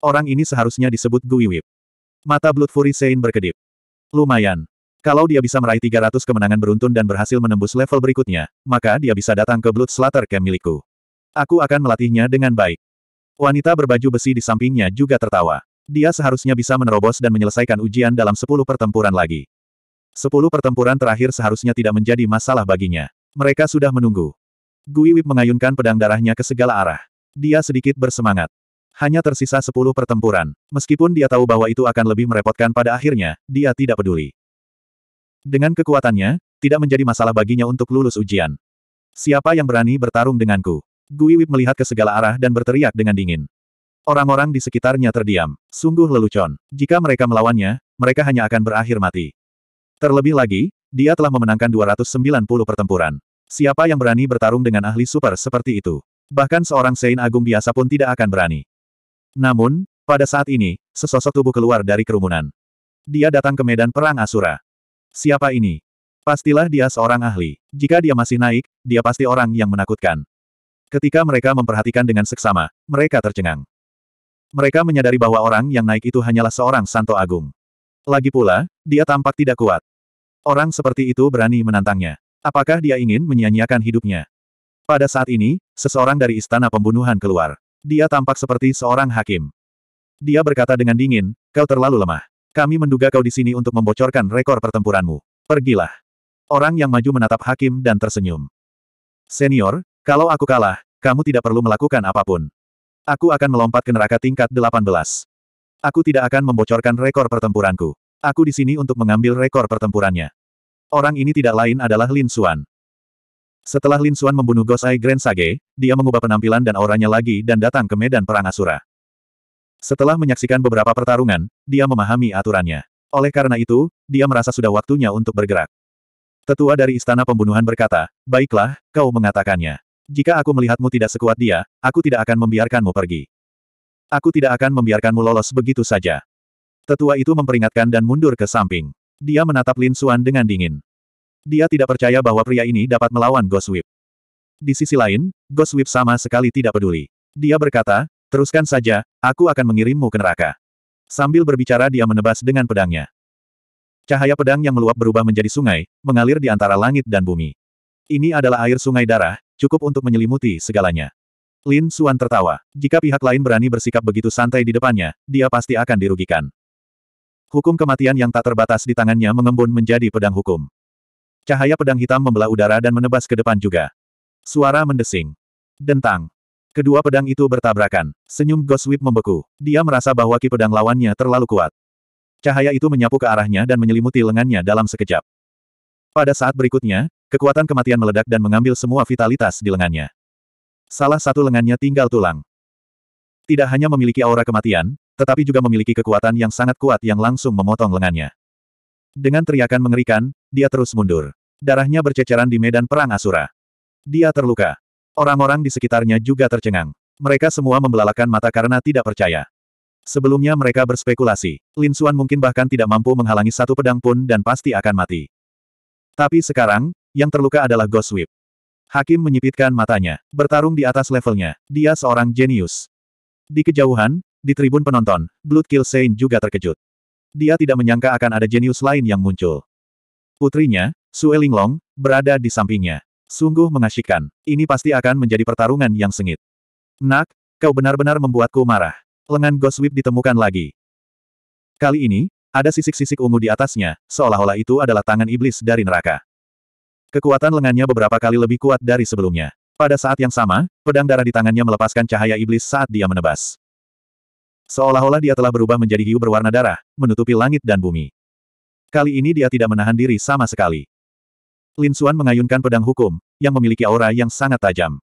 Orang ini seharusnya disebut Guiwip. Mata Blood Fury Sein berkedip. Lumayan. Kalau dia bisa meraih 300 kemenangan beruntun dan berhasil menembus level berikutnya, maka dia bisa datang ke Blood Slater Camp milikku. Aku akan melatihnya dengan baik. Wanita berbaju besi di sampingnya juga tertawa. Dia seharusnya bisa menerobos dan menyelesaikan ujian dalam 10 pertempuran lagi. 10 pertempuran terakhir seharusnya tidak menjadi masalah baginya. Mereka sudah menunggu. Guiwip mengayunkan pedang darahnya ke segala arah. Dia sedikit bersemangat. Hanya tersisa sepuluh pertempuran. Meskipun dia tahu bahwa itu akan lebih merepotkan pada akhirnya, dia tidak peduli. Dengan kekuatannya, tidak menjadi masalah baginya untuk lulus ujian. Siapa yang berani bertarung denganku? Gui Wip melihat ke segala arah dan berteriak dengan dingin. Orang-orang di sekitarnya terdiam. Sungguh lelucon. Jika mereka melawannya, mereka hanya akan berakhir mati. Terlebih lagi, dia telah memenangkan 290 pertempuran. Siapa yang berani bertarung dengan ahli super seperti itu? Bahkan seorang Sein Agung biasa pun tidak akan berani. Namun, pada saat ini, sesosok tubuh keluar dari kerumunan. Dia datang ke medan perang Asura. Siapa ini? Pastilah dia seorang ahli. Jika dia masih naik, dia pasti orang yang menakutkan. Ketika mereka memperhatikan dengan seksama, mereka tercengang. Mereka menyadari bahwa orang yang naik itu hanyalah seorang Santo Agung. Lagi pula, dia tampak tidak kuat. Orang seperti itu berani menantangnya. Apakah dia ingin menyia-nyiakan hidupnya? Pada saat ini, seseorang dari istana pembunuhan keluar. Dia tampak seperti seorang hakim. Dia berkata dengan dingin, kau terlalu lemah. Kami menduga kau di sini untuk membocorkan rekor pertempuranmu. Pergilah. Orang yang maju menatap hakim dan tersenyum. Senior, kalau aku kalah, kamu tidak perlu melakukan apapun. Aku akan melompat ke neraka tingkat 18. Aku tidak akan membocorkan rekor pertempuranku. Aku di sini untuk mengambil rekor pertempurannya. Orang ini tidak lain adalah Lin Suan. Setelah Lin Xuan membunuh Gosai Grand Sage, dia mengubah penampilan dan auranya lagi dan datang ke medan perang Asura. Setelah menyaksikan beberapa pertarungan, dia memahami aturannya. Oleh karena itu, dia merasa sudah waktunya untuk bergerak. Tetua dari Istana Pembunuhan berkata, Baiklah, kau mengatakannya. Jika aku melihatmu tidak sekuat dia, aku tidak akan membiarkanmu pergi. Aku tidak akan membiarkanmu lolos begitu saja. Tetua itu memperingatkan dan mundur ke samping. Dia menatap Lin Xuan dengan dingin. Dia tidak percaya bahwa pria ini dapat melawan Ghost Whip. Di sisi lain, Ghost Whip sama sekali tidak peduli. Dia berkata, teruskan saja, aku akan mengirimmu ke neraka. Sambil berbicara dia menebas dengan pedangnya. Cahaya pedang yang meluap berubah menjadi sungai, mengalir di antara langit dan bumi. Ini adalah air sungai darah, cukup untuk menyelimuti segalanya. Lin Suan tertawa. Jika pihak lain berani bersikap begitu santai di depannya, dia pasti akan dirugikan. Hukum kematian yang tak terbatas di tangannya mengembun menjadi pedang hukum. Cahaya pedang hitam membelah udara dan menebas ke depan juga. Suara mendesing. Dentang. Kedua pedang itu bertabrakan. Senyum Goswip membeku. Dia merasa bahwa ki pedang lawannya terlalu kuat. Cahaya itu menyapu ke arahnya dan menyelimuti lengannya dalam sekejap. Pada saat berikutnya, kekuatan kematian meledak dan mengambil semua vitalitas di lengannya. Salah satu lengannya tinggal tulang. Tidak hanya memiliki aura kematian, tetapi juga memiliki kekuatan yang sangat kuat yang langsung memotong lengannya. Dengan teriakan mengerikan, dia terus mundur. Darahnya berceceran di medan perang Asura. Dia terluka. Orang-orang di sekitarnya juga tercengang. Mereka semua membelalakan mata karena tidak percaya. Sebelumnya mereka berspekulasi, Lin Suan mungkin bahkan tidak mampu menghalangi satu pedang pun dan pasti akan mati. Tapi sekarang, yang terluka adalah Ghost Whip. Hakim menyipitkan matanya, bertarung di atas levelnya, dia seorang jenius. Di kejauhan, di tribun penonton, Blood Kill Saint juga terkejut. Dia tidak menyangka akan ada jenius lain yang muncul. Putrinya, Sue Linglong, berada di sampingnya. Sungguh mengasyikkan. Ini pasti akan menjadi pertarungan yang sengit. Nak, kau benar-benar membuatku marah. Lengan Goswip ditemukan lagi. Kali ini, ada sisik-sisik ungu di atasnya, seolah-olah itu adalah tangan iblis dari neraka. Kekuatan lengannya beberapa kali lebih kuat dari sebelumnya. Pada saat yang sama, pedang darah di tangannya melepaskan cahaya iblis saat dia menebas. Seolah-olah dia telah berubah menjadi hiu berwarna darah, menutupi langit dan bumi. Kali ini dia tidak menahan diri sama sekali. Lin Xuan mengayunkan pedang hukum, yang memiliki aura yang sangat tajam.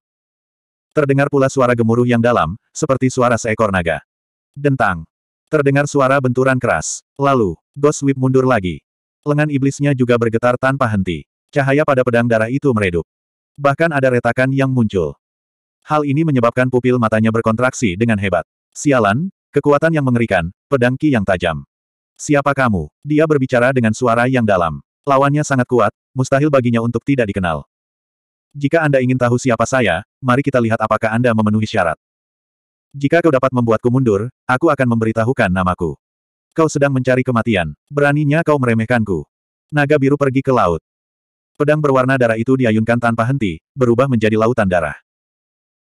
Terdengar pula suara gemuruh yang dalam, seperti suara seekor naga. Dentang. Terdengar suara benturan keras. Lalu, Ghost Whip mundur lagi. Lengan iblisnya juga bergetar tanpa henti. Cahaya pada pedang darah itu meredup. Bahkan ada retakan yang muncul. Hal ini menyebabkan pupil matanya berkontraksi dengan hebat. Sialan, Kekuatan yang mengerikan, pedang Ki yang tajam. Siapa kamu? Dia berbicara dengan suara yang dalam. Lawannya sangat kuat, mustahil baginya untuk tidak dikenal. Jika Anda ingin tahu siapa saya, mari kita lihat apakah Anda memenuhi syarat. Jika kau dapat membuatku mundur, aku akan memberitahukan namaku. Kau sedang mencari kematian. Beraninya kau meremehkanku. Naga biru pergi ke laut. Pedang berwarna darah itu diayunkan tanpa henti, berubah menjadi lautan darah.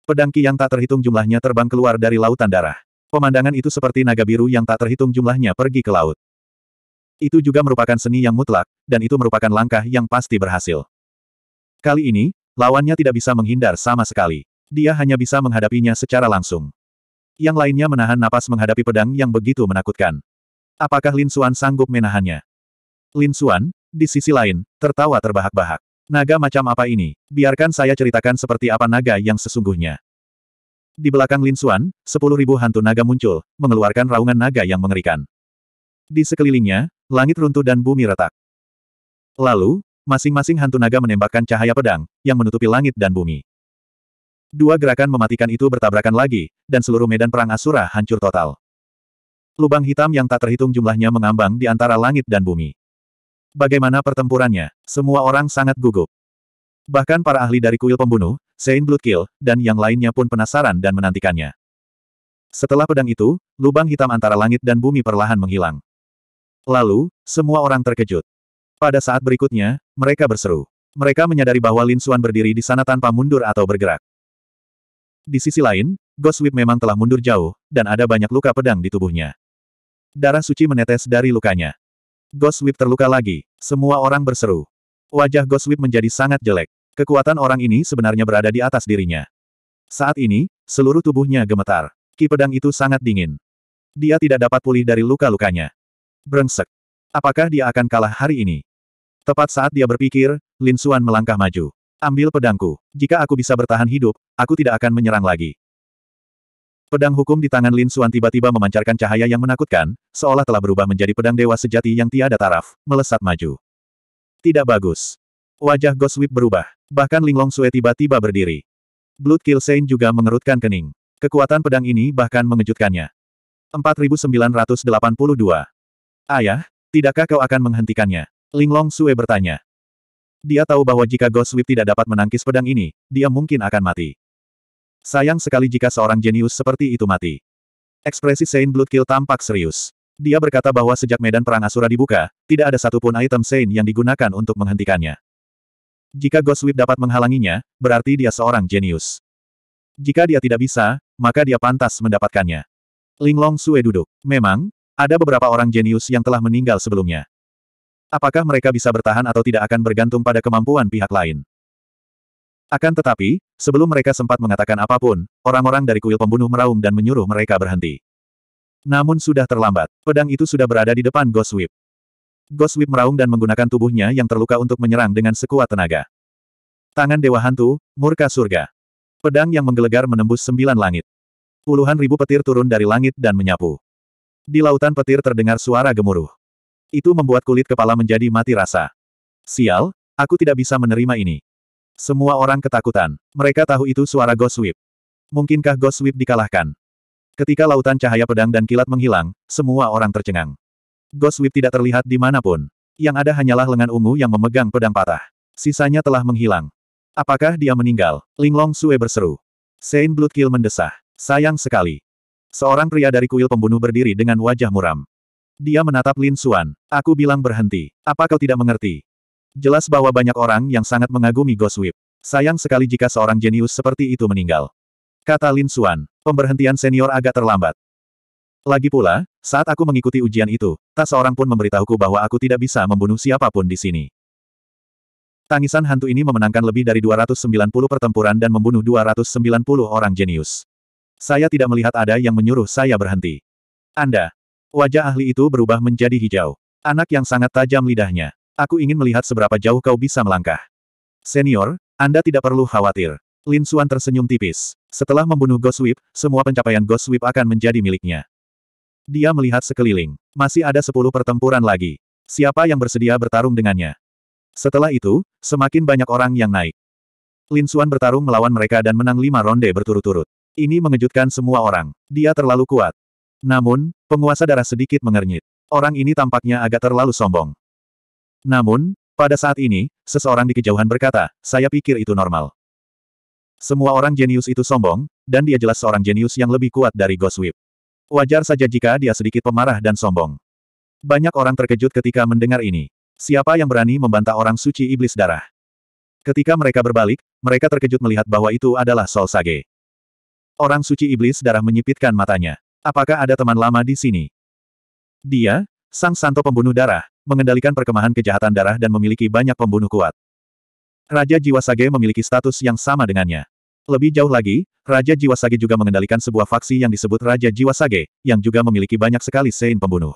Pedang Ki yang tak terhitung jumlahnya terbang keluar dari lautan darah. Pemandangan itu seperti naga biru yang tak terhitung jumlahnya pergi ke laut. Itu juga merupakan seni yang mutlak, dan itu merupakan langkah yang pasti berhasil. Kali ini, lawannya tidak bisa menghindar sama sekali. Dia hanya bisa menghadapinya secara langsung. Yang lainnya menahan napas menghadapi pedang yang begitu menakutkan. Apakah Lin Xuan sanggup menahannya? Lin Xuan, di sisi lain, tertawa terbahak-bahak. Naga macam apa ini? Biarkan saya ceritakan seperti apa naga yang sesungguhnya. Di belakang Lin Xuan, sepuluh ribu hantu naga muncul, mengeluarkan raungan naga yang mengerikan. Di sekelilingnya, langit runtuh dan bumi retak. Lalu, masing-masing hantu naga menembakkan cahaya pedang, yang menutupi langit dan bumi. Dua gerakan mematikan itu bertabrakan lagi, dan seluruh medan perang Asura hancur total. Lubang hitam yang tak terhitung jumlahnya mengambang di antara langit dan bumi. Bagaimana pertempurannya? Semua orang sangat gugup. Bahkan para ahli dari kuil pembunuh, Sein Bloodkill, dan yang lainnya pun penasaran dan menantikannya. Setelah pedang itu, lubang hitam antara langit dan bumi perlahan menghilang. Lalu, semua orang terkejut. Pada saat berikutnya, mereka berseru. Mereka menyadari bahwa Lin Xuan berdiri di sana tanpa mundur atau bergerak. Di sisi lain, Ghost Whip memang telah mundur jauh, dan ada banyak luka pedang di tubuhnya. Darah suci menetes dari lukanya. Ghost Whip terluka lagi, semua orang berseru. Wajah Ghost Whip menjadi sangat jelek. Kekuatan orang ini sebenarnya berada di atas dirinya. Saat ini, seluruh tubuhnya gemetar. Ki pedang itu sangat dingin. Dia tidak dapat pulih dari luka-lukanya. Brengsek. Apakah dia akan kalah hari ini? Tepat saat dia berpikir, Lin Suan melangkah maju. Ambil pedangku. Jika aku bisa bertahan hidup, aku tidak akan menyerang lagi. Pedang hukum di tangan Lin Suan tiba-tiba memancarkan cahaya yang menakutkan, seolah telah berubah menjadi pedang dewa sejati yang tiada taraf, melesat maju. Tidak bagus. Wajah Goswip berubah. Bahkan Linglong Sue tiba-tiba berdiri. Blood Kill Saint juga mengerutkan kening. Kekuatan pedang ini bahkan mengejutkannya. 4982. Ayah, tidakkah kau akan menghentikannya? Linglong Sue bertanya. Dia tahu bahwa jika Goswip tidak dapat menangkis pedang ini, dia mungkin akan mati. Sayang sekali jika seorang jenius seperti itu mati. Ekspresi Sein Bloodkill tampak serius. Dia berkata bahwa sejak medan perang Asura dibuka, tidak ada satupun item Saint yang digunakan untuk menghentikannya. Jika Ghost Whip dapat menghalanginya, berarti dia seorang jenius. Jika dia tidak bisa, maka dia pantas mendapatkannya. Linglong Sue duduk. Memang, ada beberapa orang jenius yang telah meninggal sebelumnya. Apakah mereka bisa bertahan atau tidak akan bergantung pada kemampuan pihak lain. Akan tetapi, sebelum mereka sempat mengatakan apapun, orang-orang dari kuil pembunuh meraung dan menyuruh mereka berhenti. Namun sudah terlambat, pedang itu sudah berada di depan Ghost Whip. Ghost Whip meraung dan menggunakan tubuhnya yang terluka untuk menyerang dengan sekuat tenaga. Tangan Dewa Hantu, Murka Surga. Pedang yang menggelegar menembus sembilan langit. Puluhan ribu petir turun dari langit dan menyapu. Di lautan petir terdengar suara gemuruh. Itu membuat kulit kepala menjadi mati rasa. Sial, aku tidak bisa menerima ini. Semua orang ketakutan. Mereka tahu itu suara Ghost Whip. Mungkinkah Ghost Whip dikalahkan? Ketika lautan cahaya pedang dan kilat menghilang, semua orang tercengang. Ghost Whip tidak terlihat di manapun. Yang ada hanyalah lengan ungu yang memegang pedang patah. Sisanya telah menghilang. Apakah dia meninggal? Linglong Sue berseru. Saint Bloodkill mendesah. Sayang sekali. Seorang pria dari kuil pembunuh berdiri dengan wajah muram. Dia menatap Lin Suan. Aku bilang berhenti. Apa kau tidak mengerti? Jelas bahwa banyak orang yang sangat mengagumi Ghost Whip. Sayang sekali jika seorang jenius seperti itu meninggal. Kata Lin Suan. Pemberhentian senior agak terlambat. Lagi pula, saat aku mengikuti ujian itu, tak seorang pun memberitahuku bahwa aku tidak bisa membunuh siapapun di sini. Tangisan hantu ini memenangkan lebih dari 290 pertempuran dan membunuh 290 orang jenius. Saya tidak melihat ada yang menyuruh saya berhenti. Anda. Wajah ahli itu berubah menjadi hijau. Anak yang sangat tajam lidahnya. Aku ingin melihat seberapa jauh kau bisa melangkah. Senior, Anda tidak perlu khawatir. Lin Xuan tersenyum tipis. Setelah membunuh Ghost Whip, semua pencapaian Ghost Whip akan menjadi miliknya. Dia melihat sekeliling. Masih ada sepuluh pertempuran lagi. Siapa yang bersedia bertarung dengannya? Setelah itu, semakin banyak orang yang naik. Lin Xuan bertarung melawan mereka dan menang lima ronde berturut-turut. Ini mengejutkan semua orang. Dia terlalu kuat. Namun, penguasa darah sedikit mengernyit. Orang ini tampaknya agak terlalu sombong. Namun, pada saat ini, seseorang di kejauhan berkata, saya pikir itu normal. Semua orang jenius itu sombong, dan dia jelas seorang jenius yang lebih kuat dari Ghost Whip. Wajar saja jika dia sedikit pemarah dan sombong. Banyak orang terkejut ketika mendengar ini. Siapa yang berani membantah orang suci iblis darah? Ketika mereka berbalik, mereka terkejut melihat bahwa itu adalah Sol Sage. Orang suci iblis darah menyipitkan matanya. Apakah ada teman lama di sini? Dia, sang santo pembunuh darah, mengendalikan perkemahan kejahatan darah dan memiliki banyak pembunuh kuat. Raja Jiwa Sage memiliki status yang sama dengannya. Lebih jauh lagi, Raja Jiwa Sage juga mengendalikan sebuah faksi yang disebut Raja Jiwa Sage, yang juga memiliki banyak sekali sein pembunuh.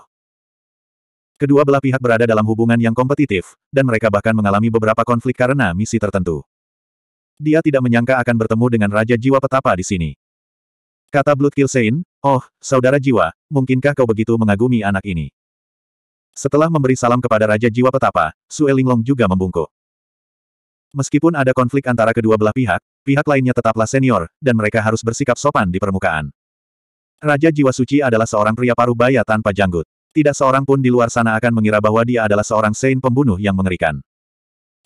Kedua belah pihak berada dalam hubungan yang kompetitif, dan mereka bahkan mengalami beberapa konflik karena misi tertentu. Dia tidak menyangka akan bertemu dengan Raja Jiwa Petapa di sini. Kata Blood Kill Sein, Oh, Saudara Jiwa, mungkinkah kau begitu mengagumi anak ini? Setelah memberi salam kepada Raja Jiwa Petapa, Sue Linglong juga membungkuk. Meskipun ada konflik antara kedua belah pihak, pihak lainnya tetaplah senior, dan mereka harus bersikap sopan di permukaan. Raja Jiwa Suci adalah seorang pria paruh baya tanpa janggut. Tidak seorang pun di luar sana akan mengira bahwa dia adalah seorang sein pembunuh yang mengerikan.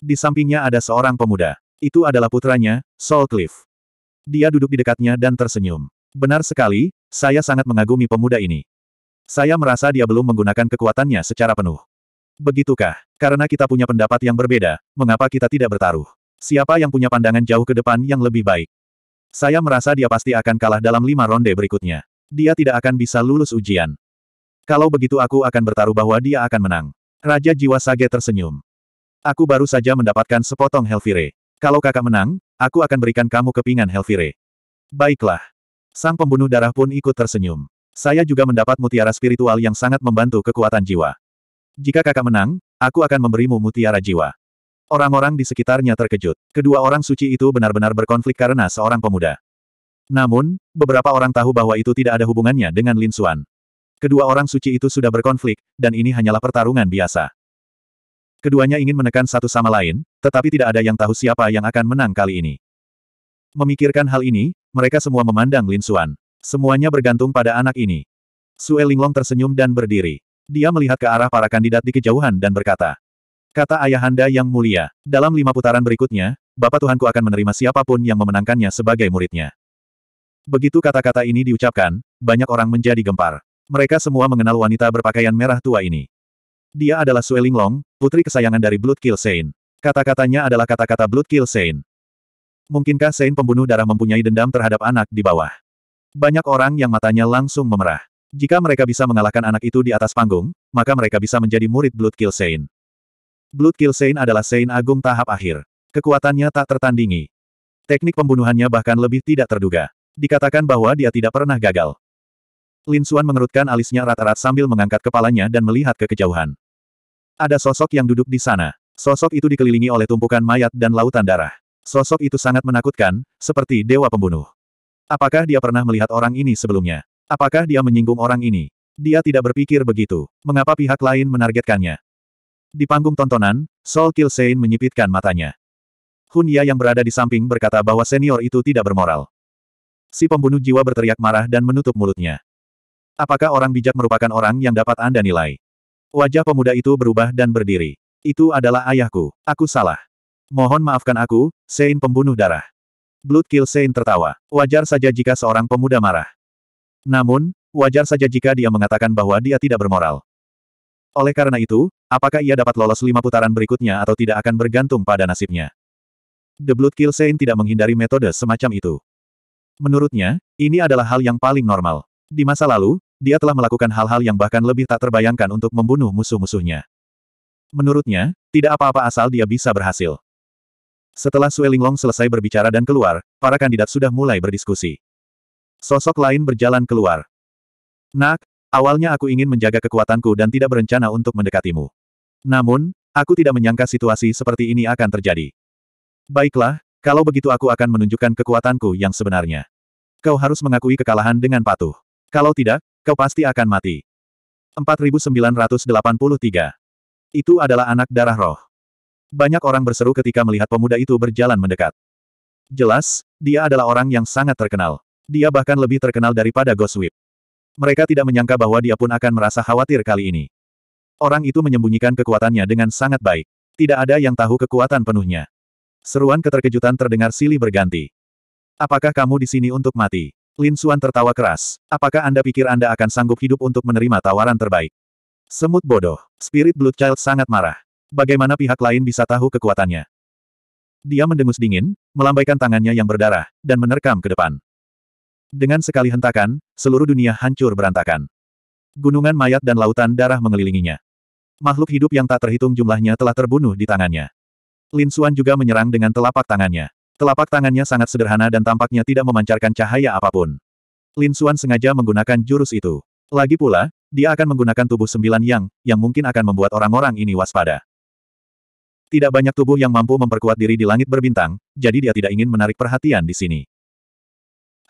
Di sampingnya ada seorang pemuda. Itu adalah putranya, Saul Cliff. Dia duduk di dekatnya dan tersenyum. Benar sekali, saya sangat mengagumi pemuda ini. Saya merasa dia belum menggunakan kekuatannya secara penuh. Begitukah? Karena kita punya pendapat yang berbeda, mengapa kita tidak bertaruh? Siapa yang punya pandangan jauh ke depan yang lebih baik? Saya merasa dia pasti akan kalah dalam lima ronde berikutnya. Dia tidak akan bisa lulus ujian. Kalau begitu aku akan bertaruh bahwa dia akan menang. Raja Jiwa Sage tersenyum. Aku baru saja mendapatkan sepotong Helvire. Kalau kakak menang, aku akan berikan kamu kepingan Helvire. Baiklah. Sang pembunuh darah pun ikut tersenyum. Saya juga mendapat mutiara spiritual yang sangat membantu kekuatan jiwa. Jika kakak menang, aku akan memberimu mutiara jiwa. Orang-orang di sekitarnya terkejut. Kedua orang suci itu benar-benar berkonflik karena seorang pemuda. Namun, beberapa orang tahu bahwa itu tidak ada hubungannya dengan Lin Xuan. Kedua orang suci itu sudah berkonflik, dan ini hanyalah pertarungan biasa. Keduanya ingin menekan satu sama lain, tetapi tidak ada yang tahu siapa yang akan menang kali ini. Memikirkan hal ini, mereka semua memandang Lin Xuan. Semuanya bergantung pada anak ini. Sue Linglong tersenyum dan berdiri. Dia melihat ke arah para kandidat di kejauhan dan berkata, Kata ayahanda yang mulia, dalam lima putaran berikutnya, Bapak Tuhanku akan menerima siapapun yang memenangkannya sebagai muridnya. Begitu kata-kata ini diucapkan, banyak orang menjadi gempar. Mereka semua mengenal wanita berpakaian merah tua ini. Dia adalah Sue Linglong, putri kesayangan dari Blood Kill Sein. Kata-katanya adalah kata-kata Blood Kill Sein. Mungkinkah Sein pembunuh darah mempunyai dendam terhadap anak di bawah? Banyak orang yang matanya langsung memerah. Jika mereka bisa mengalahkan anak itu di atas panggung, maka mereka bisa menjadi murid Blood Kill Sein. Blood Kill Sein adalah Sein Agung tahap akhir. Kekuatannya tak tertandingi. Teknik pembunuhannya bahkan lebih tidak terduga. Dikatakan bahwa dia tidak pernah gagal. Lin Xuan mengerutkan alisnya rata rat sambil mengangkat kepalanya dan melihat ke kejauhan. Ada sosok yang duduk di sana. Sosok itu dikelilingi oleh tumpukan mayat dan lautan darah. Sosok itu sangat menakutkan, seperti dewa pembunuh. Apakah dia pernah melihat orang ini sebelumnya? Apakah dia menyinggung orang ini? Dia tidak berpikir begitu. Mengapa pihak lain menargetkannya? Di panggung tontonan, Sol Kilsein menyipitkan matanya. Hun Ya yang berada di samping berkata bahwa senior itu tidak bermoral. Si pembunuh jiwa berteriak marah dan menutup mulutnya. Apakah orang bijak merupakan orang yang dapat Anda nilai? Wajah pemuda itu berubah dan berdiri. Itu adalah ayahku. Aku salah. Mohon maafkan aku, Sein pembunuh darah. Blood Kill Sein tertawa. Wajar saja jika seorang pemuda marah. Namun, wajar saja jika dia mengatakan bahwa dia tidak bermoral. Oleh karena itu, Apakah ia dapat lolos lima putaran berikutnya atau tidak akan bergantung pada nasibnya. The Blood Kill Saint tidak menghindari metode semacam itu. Menurutnya, ini adalah hal yang paling normal. Di masa lalu, dia telah melakukan hal-hal yang bahkan lebih tak terbayangkan untuk membunuh musuh-musuhnya. Menurutnya, tidak apa-apa asal dia bisa berhasil. Setelah Sue Long selesai berbicara dan keluar, para kandidat sudah mulai berdiskusi. Sosok lain berjalan keluar. Nak, awalnya aku ingin menjaga kekuatanku dan tidak berencana untuk mendekatimu. Namun, aku tidak menyangka situasi seperti ini akan terjadi. Baiklah, kalau begitu aku akan menunjukkan kekuatanku yang sebenarnya. Kau harus mengakui kekalahan dengan patuh. Kalau tidak, kau pasti akan mati. 4983. Itu adalah anak darah roh. Banyak orang berseru ketika melihat pemuda itu berjalan mendekat. Jelas, dia adalah orang yang sangat terkenal. Dia bahkan lebih terkenal daripada Ghost Whip. Mereka tidak menyangka bahwa dia pun akan merasa khawatir kali ini. Orang itu menyembunyikan kekuatannya dengan sangat baik. Tidak ada yang tahu kekuatan penuhnya. Seruan keterkejutan terdengar silih berganti. Apakah kamu di sini untuk mati? Lin Xuan tertawa keras. Apakah Anda pikir Anda akan sanggup hidup untuk menerima tawaran terbaik? Semut bodoh. Spirit Blood Child sangat marah. Bagaimana pihak lain bisa tahu kekuatannya? Dia mendengus dingin, melambaikan tangannya yang berdarah, dan menerkam ke depan. Dengan sekali hentakan, seluruh dunia hancur berantakan. Gunungan mayat dan lautan darah mengelilinginya. Makhluk hidup yang tak terhitung jumlahnya telah terbunuh di tangannya. Lin Xuan juga menyerang dengan telapak tangannya. Telapak tangannya sangat sederhana dan tampaknya tidak memancarkan cahaya apapun. Lin Xuan sengaja menggunakan jurus itu. Lagi pula, dia akan menggunakan tubuh sembilan yang, yang mungkin akan membuat orang-orang ini waspada. Tidak banyak tubuh yang mampu memperkuat diri di langit berbintang, jadi dia tidak ingin menarik perhatian di sini.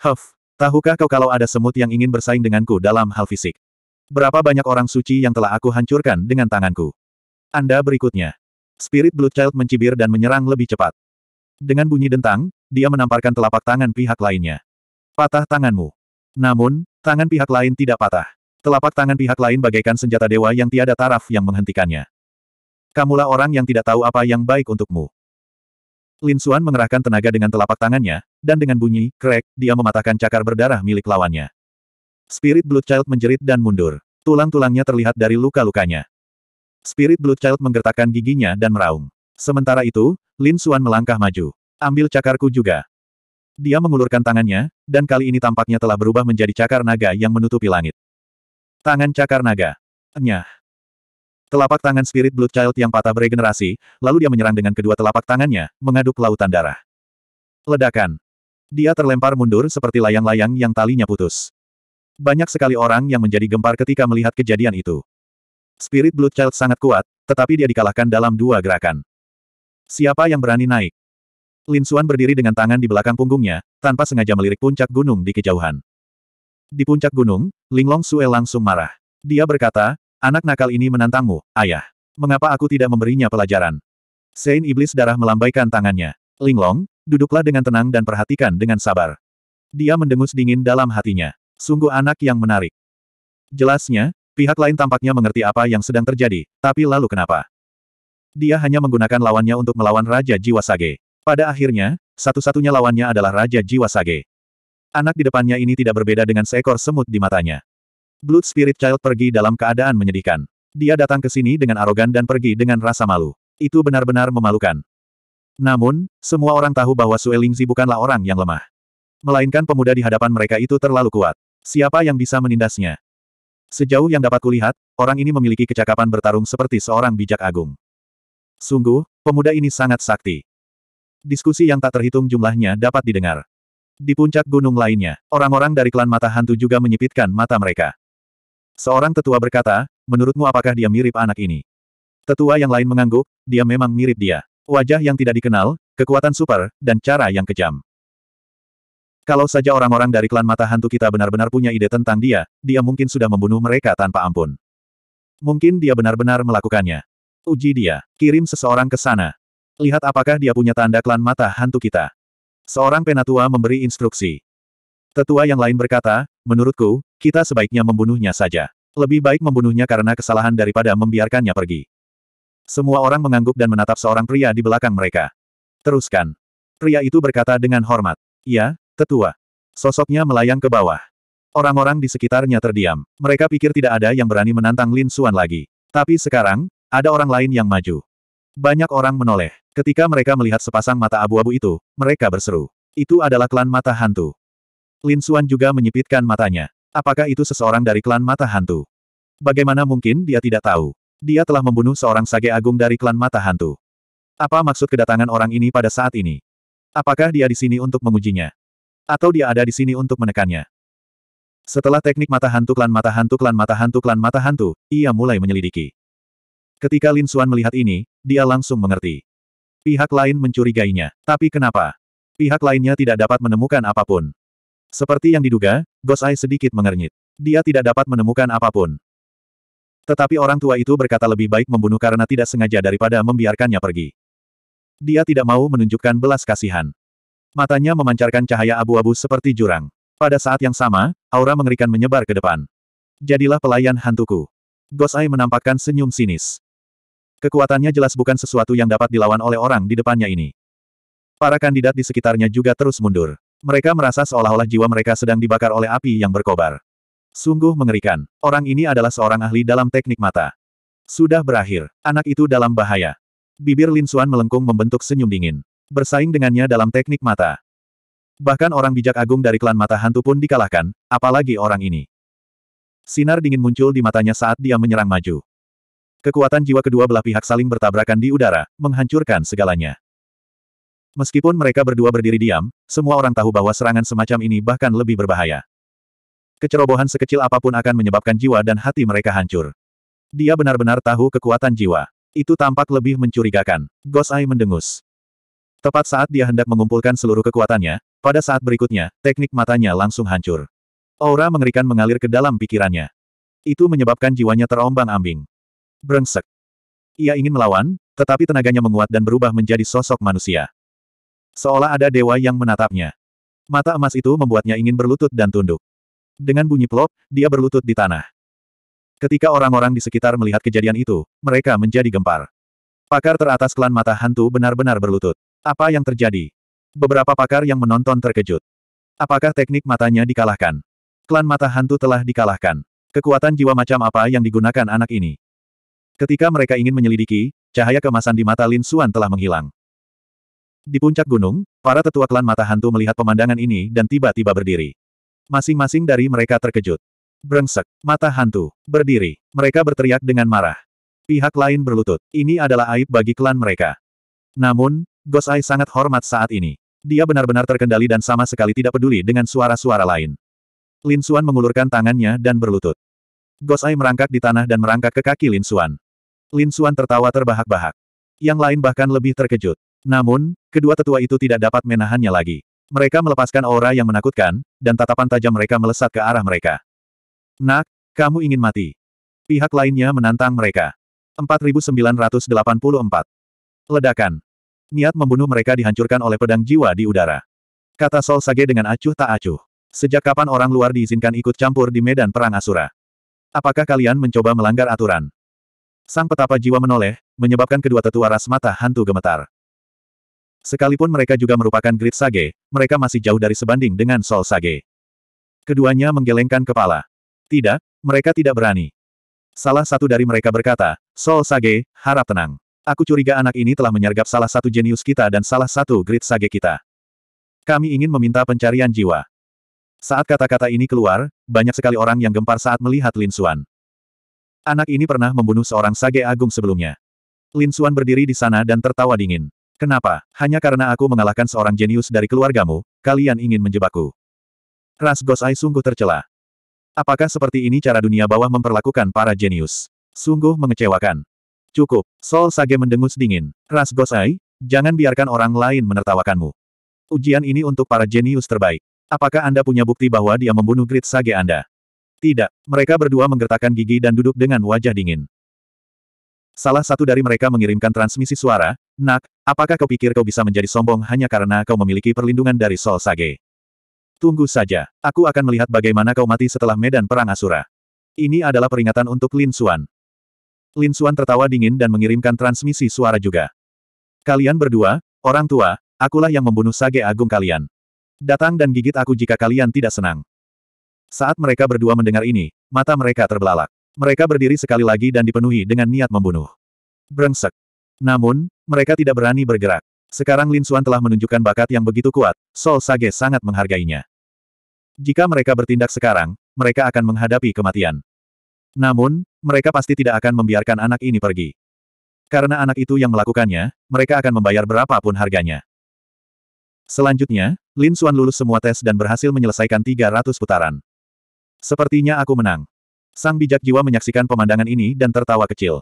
Huff, tahukah kau kalau ada semut yang ingin bersaing denganku dalam hal fisik? Berapa banyak orang suci yang telah aku hancurkan dengan tanganku? Anda berikutnya. Spirit Blue Child mencibir dan menyerang lebih cepat. Dengan bunyi dentang, dia menamparkan telapak tangan pihak lainnya. Patah tanganmu. Namun, tangan pihak lain tidak patah. Telapak tangan pihak lain bagaikan senjata dewa yang tiada taraf yang menghentikannya. Kamulah orang yang tidak tahu apa yang baik untukmu. Lin Xuan mengerahkan tenaga dengan telapak tangannya, dan dengan bunyi, krek, dia mematahkan cakar berdarah milik lawannya. Spirit Blood Child menjerit dan mundur. Tulang-tulangnya terlihat dari luka-lukanya. Spirit Blood Child menggertakkan giginya dan meraung. Sementara itu, Lin Xuan melangkah maju. Ambil cakarku juga. Dia mengulurkan tangannya, dan kali ini tampaknya telah berubah menjadi cakar naga yang menutupi langit. Tangan cakar naga. Nyah. Telapak tangan Spirit Blood Child yang patah beregenerasi, lalu dia menyerang dengan kedua telapak tangannya, mengaduk lautan darah. Ledakan. Dia terlempar mundur seperti layang-layang yang talinya putus. Banyak sekali orang yang menjadi gempar ketika melihat kejadian itu. Spirit Blood Child sangat kuat, tetapi dia dikalahkan dalam dua gerakan. Siapa yang berani naik? Lin Xuan berdiri dengan tangan di belakang punggungnya, tanpa sengaja melirik puncak gunung di kejauhan. Di puncak gunung, Linglong Sue langsung marah. Dia berkata, anak nakal ini menantangmu, ayah. Mengapa aku tidak memberinya pelajaran? Sein Iblis Darah melambaikan tangannya. Linglong, duduklah dengan tenang dan perhatikan dengan sabar. Dia mendengus dingin dalam hatinya. Sungguh anak yang menarik. Jelasnya, pihak lain tampaknya mengerti apa yang sedang terjadi, tapi lalu kenapa? Dia hanya menggunakan lawannya untuk melawan Raja Jiwa Sage. Pada akhirnya, satu-satunya lawannya adalah Raja Jiwa Sage. Anak di depannya ini tidak berbeda dengan seekor semut di matanya. Blood Spirit Child pergi dalam keadaan menyedihkan. Dia datang ke sini dengan arogan dan pergi dengan rasa malu. Itu benar-benar memalukan. Namun, semua orang tahu bahwa Sue Lingzi bukanlah orang yang lemah. Melainkan pemuda di hadapan mereka itu terlalu kuat. Siapa yang bisa menindasnya? Sejauh yang dapat kulihat, orang ini memiliki kecakapan bertarung seperti seorang bijak agung. Sungguh, pemuda ini sangat sakti. Diskusi yang tak terhitung jumlahnya dapat didengar. Di puncak gunung lainnya, orang-orang dari klan mata hantu juga menyipitkan mata mereka. Seorang tetua berkata, menurutmu apakah dia mirip anak ini? Tetua yang lain mengangguk, dia memang mirip dia. Wajah yang tidak dikenal, kekuatan super, dan cara yang kejam. Kalau saja orang-orang dari klan mata hantu kita benar-benar punya ide tentang dia, dia mungkin sudah membunuh mereka tanpa ampun. Mungkin dia benar-benar melakukannya. Uji dia, kirim seseorang ke sana. Lihat apakah dia punya tanda klan mata hantu kita. Seorang penatua memberi instruksi. Tetua yang lain berkata, menurutku, kita sebaiknya membunuhnya saja. Lebih baik membunuhnya karena kesalahan daripada membiarkannya pergi. Semua orang mengangguk dan menatap seorang pria di belakang mereka. Teruskan. Pria itu berkata dengan hormat. Ya, Tetua. Sosoknya melayang ke bawah. Orang-orang di sekitarnya terdiam. Mereka pikir tidak ada yang berani menantang Lin Xuan lagi. Tapi sekarang, ada orang lain yang maju. Banyak orang menoleh. Ketika mereka melihat sepasang mata abu-abu itu, mereka berseru. Itu adalah klan mata hantu. Lin Xuan juga menyipitkan matanya. Apakah itu seseorang dari klan mata hantu? Bagaimana mungkin dia tidak tahu? Dia telah membunuh seorang sage agung dari klan mata hantu. Apa maksud kedatangan orang ini pada saat ini? Apakah dia di sini untuk mengujinya? Atau dia ada di sini untuk menekannya. Setelah teknik mata hantu klan mata hantu klan mata hantu klan mata hantu, ia mulai menyelidiki. Ketika Lin Xuan melihat ini, dia langsung mengerti. Pihak lain mencurigainya. Tapi kenapa? Pihak lainnya tidak dapat menemukan apapun. Seperti yang diduga, Gosai sedikit mengernyit. Dia tidak dapat menemukan apapun. Tetapi orang tua itu berkata lebih baik membunuh karena tidak sengaja daripada membiarkannya pergi. Dia tidak mau menunjukkan belas kasihan. Matanya memancarkan cahaya abu-abu seperti jurang. Pada saat yang sama, aura mengerikan menyebar ke depan. Jadilah pelayan hantuku. Gosai menampakkan senyum sinis. Kekuatannya jelas bukan sesuatu yang dapat dilawan oleh orang di depannya ini. Para kandidat di sekitarnya juga terus mundur. Mereka merasa seolah-olah jiwa mereka sedang dibakar oleh api yang berkobar. Sungguh mengerikan. Orang ini adalah seorang ahli dalam teknik mata. Sudah berakhir. Anak itu dalam bahaya. Bibir Lin Xuan melengkung membentuk senyum dingin bersaing dengannya dalam teknik mata. Bahkan orang bijak agung dari klan mata hantu pun dikalahkan, apalagi orang ini. Sinar dingin muncul di matanya saat dia menyerang maju. Kekuatan jiwa kedua belah pihak saling bertabrakan di udara, menghancurkan segalanya. Meskipun mereka berdua berdiri diam, semua orang tahu bahwa serangan semacam ini bahkan lebih berbahaya. Kecerobohan sekecil apapun akan menyebabkan jiwa dan hati mereka hancur. Dia benar-benar tahu kekuatan jiwa. Itu tampak lebih mencurigakan. Gosai mendengus. Tepat saat dia hendak mengumpulkan seluruh kekuatannya, pada saat berikutnya, teknik matanya langsung hancur. Aura mengerikan mengalir ke dalam pikirannya. Itu menyebabkan jiwanya terombang-ambing. Brengsek. Ia ingin melawan, tetapi tenaganya menguat dan berubah menjadi sosok manusia. Seolah ada dewa yang menatapnya. Mata emas itu membuatnya ingin berlutut dan tunduk. Dengan bunyi plop, dia berlutut di tanah. Ketika orang-orang di sekitar melihat kejadian itu, mereka menjadi gempar. Pakar teratas klan mata hantu benar-benar berlutut. Apa yang terjadi? Beberapa pakar yang menonton terkejut. Apakah teknik matanya dikalahkan? Klan mata hantu telah dikalahkan. Kekuatan jiwa macam apa yang digunakan anak ini? Ketika mereka ingin menyelidiki, cahaya kemasan di mata Lin Suan telah menghilang. Di puncak gunung, para tetua klan mata hantu melihat pemandangan ini dan tiba-tiba berdiri. Masing-masing dari mereka terkejut. Brengsek, mata hantu, berdiri. Mereka berteriak dengan marah. Pihak lain berlutut. Ini adalah aib bagi klan mereka. Namun, Gosai sangat hormat saat ini. Dia benar-benar terkendali dan sama sekali tidak peduli dengan suara-suara lain. Lin Xuan mengulurkan tangannya dan berlutut. Gosai merangkak di tanah dan merangkak ke kaki Lin Xuan. Lin Xuan tertawa terbahak-bahak. Yang lain bahkan lebih terkejut. Namun, kedua tetua itu tidak dapat menahannya lagi. Mereka melepaskan aura yang menakutkan, dan tatapan tajam mereka melesat ke arah mereka. Nak, kamu ingin mati. Pihak lainnya menantang mereka. 4984. Ledakan. Niat membunuh mereka dihancurkan oleh pedang jiwa di udara. Kata Sol Sage dengan acuh tak acuh. Sejak kapan orang luar diizinkan ikut campur di medan perang Asura? Apakah kalian mencoba melanggar aturan? Sang petapa jiwa menoleh, menyebabkan kedua tetua ras mata hantu gemetar. Sekalipun mereka juga merupakan Grid Sage, mereka masih jauh dari sebanding dengan Sol Sage. Keduanya menggelengkan kepala. Tidak, mereka tidak berani. Salah satu dari mereka berkata, Sol Sage, harap tenang. Aku curiga anak ini telah menyergap salah satu jenius kita dan salah satu grid sage kita. Kami ingin meminta pencarian jiwa. Saat kata-kata ini keluar, banyak sekali orang yang gempar saat melihat Lin Xuan. Anak ini pernah membunuh seorang sage agung sebelumnya. Lin Xuan berdiri di sana dan tertawa dingin. Kenapa? Hanya karena aku mengalahkan seorang jenius dari keluargamu, kalian ingin menjebakku. Ras Gosai sungguh tercela. Apakah seperti ini cara dunia bawah memperlakukan para jenius? Sungguh mengecewakan. Cukup, Sol Sage mendengus dingin. Ras Gosai, jangan biarkan orang lain menertawakanmu. Ujian ini untuk para jenius terbaik. Apakah Anda punya bukti bahwa dia membunuh Grit Sage Anda? Tidak, mereka berdua menggertakkan gigi dan duduk dengan wajah dingin. Salah satu dari mereka mengirimkan transmisi suara, Nak, apakah kau pikir kau bisa menjadi sombong hanya karena kau memiliki perlindungan dari Sol Sage? Tunggu saja, aku akan melihat bagaimana kau mati setelah medan perang Asura. Ini adalah peringatan untuk Lin Xuan. Lin Suan tertawa dingin dan mengirimkan transmisi suara juga. Kalian berdua, orang tua, akulah yang membunuh sage agung kalian. Datang dan gigit aku jika kalian tidak senang. Saat mereka berdua mendengar ini, mata mereka terbelalak. Mereka berdiri sekali lagi dan dipenuhi dengan niat membunuh. Brengsek. Namun, mereka tidak berani bergerak. Sekarang Lin Suan telah menunjukkan bakat yang begitu kuat, Sol Sage sangat menghargainya. Jika mereka bertindak sekarang, mereka akan menghadapi kematian. Namun, mereka pasti tidak akan membiarkan anak ini pergi. Karena anak itu yang melakukannya, mereka akan membayar berapapun harganya. Selanjutnya, Lin Xuan lulus semua tes dan berhasil menyelesaikan 300 putaran. Sepertinya aku menang. Sang bijak jiwa menyaksikan pemandangan ini dan tertawa kecil.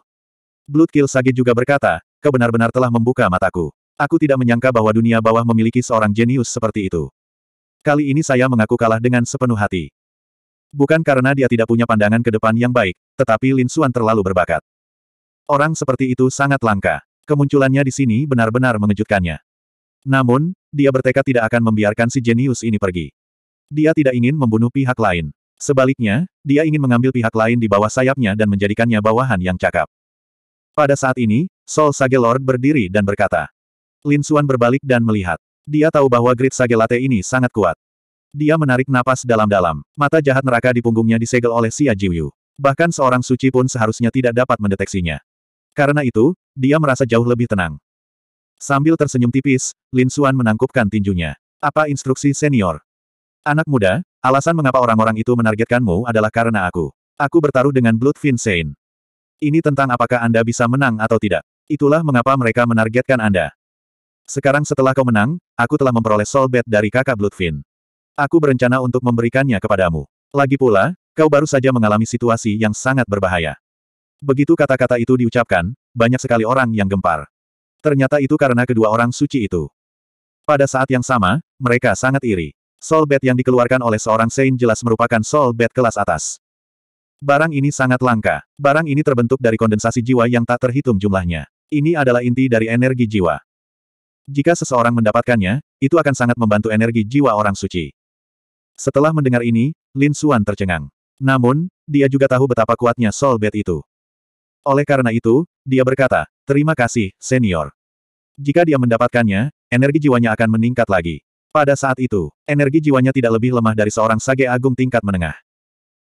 Blood Kill Sage juga berkata, kau benar-benar telah membuka mataku. Aku tidak menyangka bahwa dunia bawah memiliki seorang jenius seperti itu. Kali ini saya mengaku kalah dengan sepenuh hati. Bukan karena dia tidak punya pandangan ke depan yang baik, tetapi Lin Suan terlalu berbakat. Orang seperti itu sangat langka. Kemunculannya di sini benar-benar mengejutkannya. Namun, dia bertekad tidak akan membiarkan si jenius ini pergi. Dia tidak ingin membunuh pihak lain. Sebaliknya, dia ingin mengambil pihak lain di bawah sayapnya dan menjadikannya bawahan yang cakap. Pada saat ini, Sol Sage Lord berdiri dan berkata. Lin Suan berbalik dan melihat. Dia tahu bahwa grid Sage Latte ini sangat kuat. Dia menarik napas dalam-dalam. Mata jahat neraka di punggungnya disegel oleh Xia Jiuyu. Bahkan seorang suci pun seharusnya tidak dapat mendeteksinya. Karena itu, dia merasa jauh lebih tenang. Sambil tersenyum tipis, Lin Suan menangkupkan tinjunya. Apa instruksi senior? Anak muda, alasan mengapa orang-orang itu menargetkanmu adalah karena aku. Aku bertaruh dengan Blood Vincent. Ini tentang apakah Anda bisa menang atau tidak. Itulah mengapa mereka menargetkan Anda. Sekarang setelah kau menang, aku telah memperoleh soulbet dari kakak Bloodfin. Aku berencana untuk memberikannya kepadamu. Lagi pula, Kau baru saja mengalami situasi yang sangat berbahaya. Begitu kata-kata itu diucapkan, banyak sekali orang yang gempar. Ternyata itu karena kedua orang suci itu. Pada saat yang sama, mereka sangat iri. Soul bed yang dikeluarkan oleh seorang Saint jelas merupakan soul bed kelas atas. Barang ini sangat langka. Barang ini terbentuk dari kondensasi jiwa yang tak terhitung jumlahnya. Ini adalah inti dari energi jiwa. Jika seseorang mendapatkannya, itu akan sangat membantu energi jiwa orang suci. Setelah mendengar ini, Lin Xuan tercengang. Namun, dia juga tahu betapa kuatnya Soul Bed itu. Oleh karena itu, dia berkata, terima kasih, senior. Jika dia mendapatkannya, energi jiwanya akan meningkat lagi. Pada saat itu, energi jiwanya tidak lebih lemah dari seorang sage agung tingkat menengah.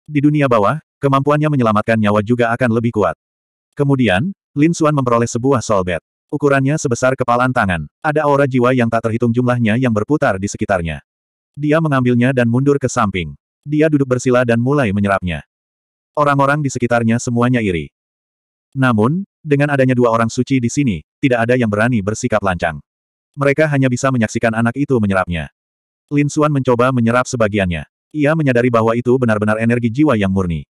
Di dunia bawah, kemampuannya menyelamatkan nyawa juga akan lebih kuat. Kemudian, Lin Xuan memperoleh sebuah soul bed. Ukurannya sebesar kepalan tangan. Ada aura jiwa yang tak terhitung jumlahnya yang berputar di sekitarnya. Dia mengambilnya dan mundur ke samping. Dia duduk bersila dan mulai menyerapnya. Orang-orang di sekitarnya semuanya iri. Namun, dengan adanya dua orang suci di sini, tidak ada yang berani bersikap lancang. Mereka hanya bisa menyaksikan anak itu menyerapnya. Lin Suan mencoba menyerap sebagiannya. Ia menyadari bahwa itu benar-benar energi jiwa yang murni.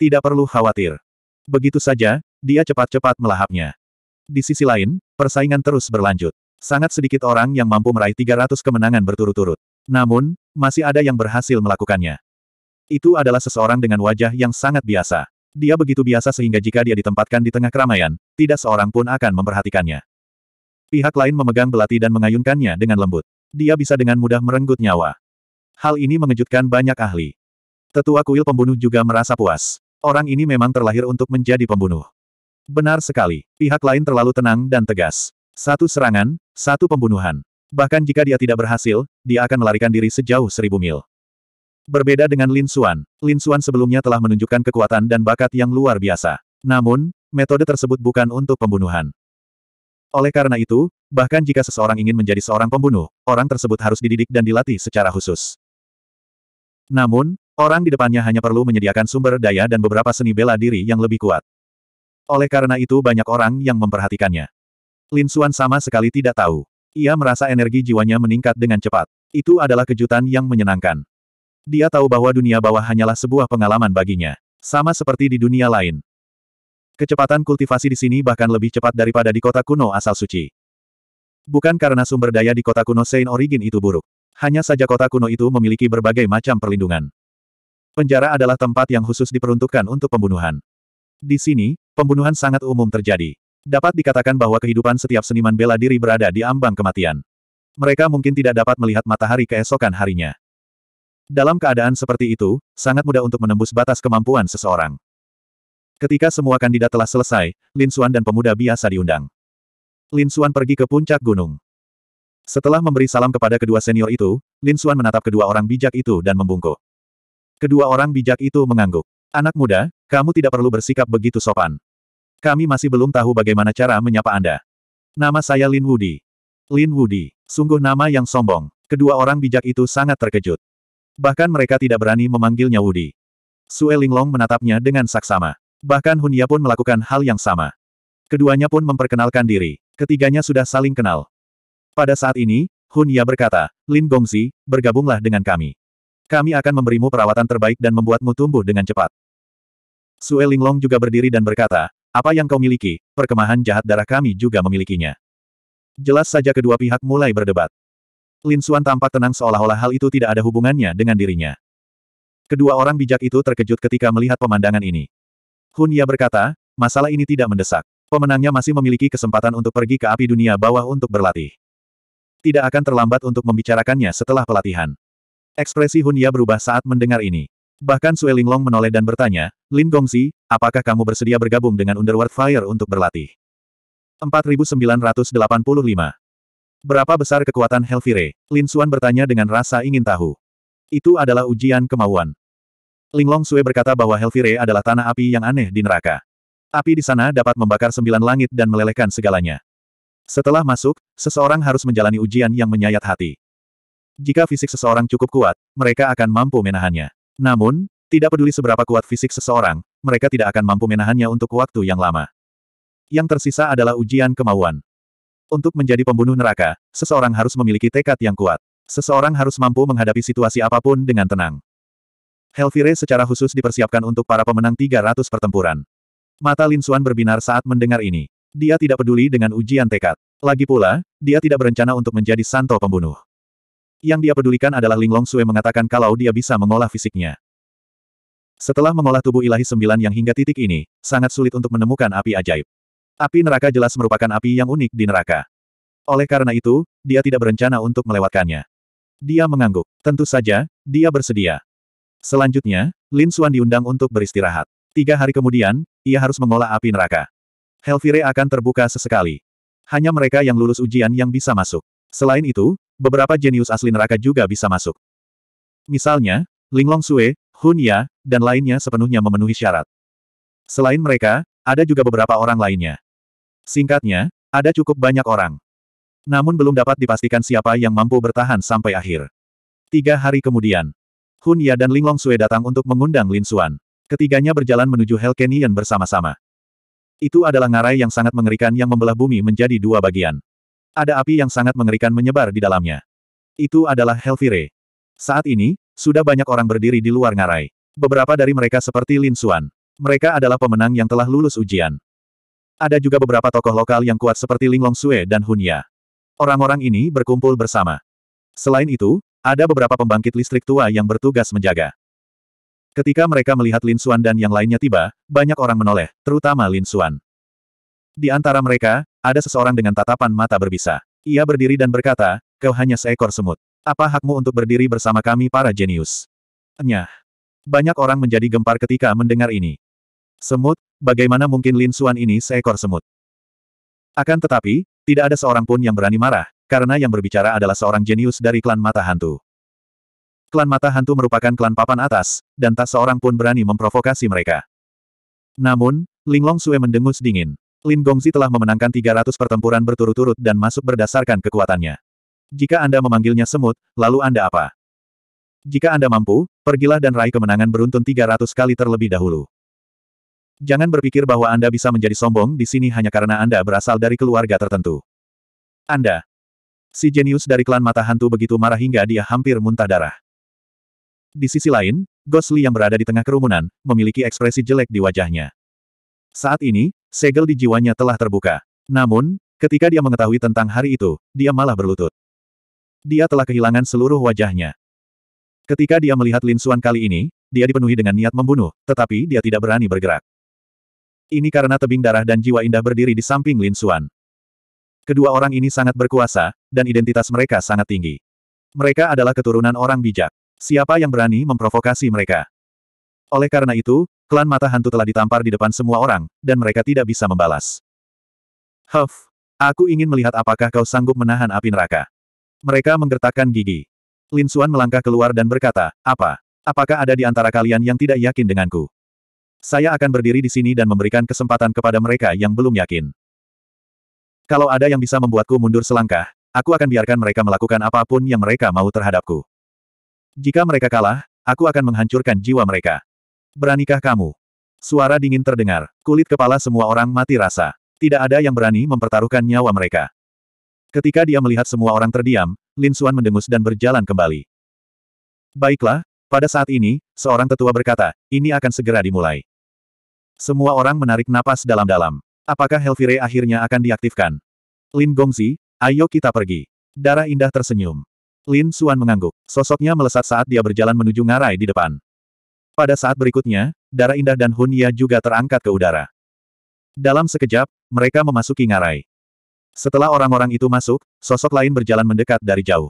Tidak perlu khawatir. Begitu saja, dia cepat-cepat melahapnya. Di sisi lain, persaingan terus berlanjut. Sangat sedikit orang yang mampu meraih 300 kemenangan berturut-turut. Namun, masih ada yang berhasil melakukannya. Itu adalah seseorang dengan wajah yang sangat biasa. Dia begitu biasa sehingga jika dia ditempatkan di tengah keramaian, tidak seorang pun akan memperhatikannya. Pihak lain memegang belati dan mengayunkannya dengan lembut. Dia bisa dengan mudah merenggut nyawa. Hal ini mengejutkan banyak ahli. Tetua kuil pembunuh juga merasa puas. Orang ini memang terlahir untuk menjadi pembunuh. Benar sekali, pihak lain terlalu tenang dan tegas. Satu serangan, satu pembunuhan. Bahkan jika dia tidak berhasil, dia akan melarikan diri sejauh seribu mil. Berbeda dengan Lin Xuan, Lin Xuan sebelumnya telah menunjukkan kekuatan dan bakat yang luar biasa. Namun, metode tersebut bukan untuk pembunuhan. Oleh karena itu, bahkan jika seseorang ingin menjadi seorang pembunuh, orang tersebut harus dididik dan dilatih secara khusus. Namun, orang di depannya hanya perlu menyediakan sumber daya dan beberapa seni bela diri yang lebih kuat. Oleh karena itu banyak orang yang memperhatikannya. Lin Xuan sama sekali tidak tahu. Ia merasa energi jiwanya meningkat dengan cepat. Itu adalah kejutan yang menyenangkan. Dia tahu bahwa dunia bawah hanyalah sebuah pengalaman baginya. Sama seperti di dunia lain. Kecepatan kultivasi di sini bahkan lebih cepat daripada di kota kuno asal suci. Bukan karena sumber daya di kota kuno Saint Origin itu buruk. Hanya saja kota kuno itu memiliki berbagai macam perlindungan. Penjara adalah tempat yang khusus diperuntukkan untuk pembunuhan. Di sini, pembunuhan sangat umum terjadi. Dapat dikatakan bahwa kehidupan setiap seniman bela diri berada di ambang kematian. Mereka mungkin tidak dapat melihat matahari keesokan harinya. Dalam keadaan seperti itu, sangat mudah untuk menembus batas kemampuan seseorang. Ketika semua kandidat telah selesai, Lin Xuan dan pemuda biasa diundang. Lin Xuan pergi ke puncak gunung. Setelah memberi salam kepada kedua senior itu, Lin Xuan menatap kedua orang bijak itu dan membungkuk. Kedua orang bijak itu mengangguk. Anak muda, kamu tidak perlu bersikap begitu sopan. Kami masih belum tahu bagaimana cara menyapa Anda. Nama saya Lin Wudi. Lin Wudi, sungguh nama yang sombong. Kedua orang bijak itu sangat terkejut. Bahkan mereka tidak berani memanggilnya Wudi. Sue Linglong menatapnya dengan saksama. Bahkan Hunya pun melakukan hal yang sama. Keduanya pun memperkenalkan diri. Ketiganya sudah saling kenal. Pada saat ini, Hunya berkata, Lin Gongzi, bergabunglah dengan kami. Kami akan memberimu perawatan terbaik dan membuatmu tumbuh dengan cepat. Sue Linglong juga berdiri dan berkata, apa yang kau miliki, perkemahan jahat darah kami juga memilikinya. Jelas saja kedua pihak mulai berdebat. Lin Suan tampak tenang seolah-olah hal itu tidak ada hubungannya dengan dirinya. Kedua orang bijak itu terkejut ketika melihat pemandangan ini. Hun Ya berkata, masalah ini tidak mendesak. Pemenangnya masih memiliki kesempatan untuk pergi ke api dunia bawah untuk berlatih. Tidak akan terlambat untuk membicarakannya setelah pelatihan. Ekspresi Hun Ya berubah saat mendengar ini. Bahkan Sue Linglong menoleh dan bertanya, Lin Gongzi, apakah kamu bersedia bergabung dengan Underworld Fire untuk berlatih? 4985 Berapa besar kekuatan Helvire? Lin Xuan bertanya dengan rasa ingin tahu. Itu adalah ujian kemauan. Linglong Sue berkata bahwa Helvire adalah tanah api yang aneh di neraka. Api di sana dapat membakar sembilan langit dan melelehkan segalanya. Setelah masuk, seseorang harus menjalani ujian yang menyayat hati. Jika fisik seseorang cukup kuat, mereka akan mampu menahannya. Namun, tidak peduli seberapa kuat fisik seseorang, mereka tidak akan mampu menahannya untuk waktu yang lama. Yang tersisa adalah ujian kemauan. Untuk menjadi pembunuh neraka, seseorang harus memiliki tekad yang kuat. Seseorang harus mampu menghadapi situasi apapun dengan tenang. Helvire secara khusus dipersiapkan untuk para pemenang 300 pertempuran. Mata Lin Xuan berbinar saat mendengar ini. Dia tidak peduli dengan ujian tekad. Lagi pula, dia tidak berencana untuk menjadi santo pembunuh. Yang dia pedulikan adalah Linglong Sue mengatakan kalau dia bisa mengolah fisiknya. Setelah mengolah tubuh ilahi sembilan yang hingga titik ini, sangat sulit untuk menemukan api ajaib. Api neraka jelas merupakan api yang unik di neraka. Oleh karena itu, dia tidak berencana untuk melewatkannya. Dia mengangguk. Tentu saja, dia bersedia. Selanjutnya, Lin Xuan diundang untuk beristirahat. Tiga hari kemudian, ia harus mengolah api neraka. Helvire akan terbuka sesekali. Hanya mereka yang lulus ujian yang bisa masuk. Selain itu, beberapa jenius asli neraka juga bisa masuk. Misalnya, Linglong Sue, Hun Ya, dan lainnya sepenuhnya memenuhi syarat. Selain mereka, ada juga beberapa orang lainnya. Singkatnya, ada cukup banyak orang. Namun belum dapat dipastikan siapa yang mampu bertahan sampai akhir. Tiga hari kemudian, Hun Ya dan Linglong Sue datang untuk mengundang Lin Xuan. Ketiganya berjalan menuju Hell Canyon bersama-sama. Itu adalah ngarai yang sangat mengerikan yang membelah bumi menjadi dua bagian. Ada api yang sangat mengerikan menyebar di dalamnya. Itu adalah Helvire. Saat ini, sudah banyak orang berdiri di luar ngarai. Beberapa dari mereka seperti Lin Xuan. Mereka adalah pemenang yang telah lulus ujian. Ada juga beberapa tokoh lokal yang kuat seperti Linglong Sue dan Hunya. Orang-orang ini berkumpul bersama. Selain itu, ada beberapa pembangkit listrik tua yang bertugas menjaga. Ketika mereka melihat Lin Xuan dan yang lainnya tiba, banyak orang menoleh, terutama Lin Xuan. Di antara mereka, ada seseorang dengan tatapan mata berbisa. Ia berdiri dan berkata, kau hanya seekor semut. Apa hakmu untuk berdiri bersama kami para jenius? Nyah. Banyak orang menjadi gempar ketika mendengar ini. Semut, bagaimana mungkin Lin Suan ini seekor semut? Akan tetapi, tidak ada seorang pun yang berani marah, karena yang berbicara adalah seorang jenius dari klan mata hantu. Klan mata hantu merupakan klan papan atas, dan tak seorang pun berani memprovokasi mereka. Namun, Ling Long Sue mendengus dingin. Lin Gongzi telah memenangkan 300 pertempuran berturut-turut dan masuk berdasarkan kekuatannya. Jika Anda memanggilnya semut, lalu Anda apa? Jika Anda mampu, pergilah dan raih kemenangan beruntun 300 kali terlebih dahulu. Jangan berpikir bahwa Anda bisa menjadi sombong di sini hanya karena Anda berasal dari keluarga tertentu. Anda. Si jenius dari klan mata hantu begitu marah hingga dia hampir muntah darah. Di sisi lain, Gosli yang berada di tengah kerumunan, memiliki ekspresi jelek di wajahnya. Saat ini, segel di jiwanya telah terbuka. Namun, ketika dia mengetahui tentang hari itu, dia malah berlutut. Dia telah kehilangan seluruh wajahnya. Ketika dia melihat Lin Xuan kali ini, dia dipenuhi dengan niat membunuh, tetapi dia tidak berani bergerak. Ini karena tebing darah dan jiwa indah berdiri di samping Lin Xuan. Kedua orang ini sangat berkuasa, dan identitas mereka sangat tinggi. Mereka adalah keturunan orang bijak. Siapa yang berani memprovokasi mereka? Oleh karena itu, klan mata hantu telah ditampar di depan semua orang, dan mereka tidak bisa membalas. Huff, aku ingin melihat apakah kau sanggup menahan api neraka. Mereka menggertakkan gigi. Lin Xuan melangkah keluar dan berkata, apa? Apakah ada di antara kalian yang tidak yakin denganku? Saya akan berdiri di sini dan memberikan kesempatan kepada mereka yang belum yakin. Kalau ada yang bisa membuatku mundur selangkah, aku akan biarkan mereka melakukan apapun yang mereka mau terhadapku. Jika mereka kalah, aku akan menghancurkan jiwa mereka. Beranikah kamu? Suara dingin terdengar, kulit kepala semua orang mati rasa. Tidak ada yang berani mempertaruhkan nyawa mereka. Ketika dia melihat semua orang terdiam, Lin Suan mendengus dan berjalan kembali. Baiklah, pada saat ini, seorang tetua berkata, ini akan segera dimulai. Semua orang menarik napas dalam-dalam. Apakah Helvire akhirnya akan diaktifkan? Lin Gongzi, ayo kita pergi. Darah indah tersenyum. Lin Suan mengangguk. Sosoknya melesat saat dia berjalan menuju ngarai di depan. Pada saat berikutnya, darah indah dan Hun Ya juga terangkat ke udara. Dalam sekejap, mereka memasuki ngarai. Setelah orang-orang itu masuk, sosok lain berjalan mendekat dari jauh.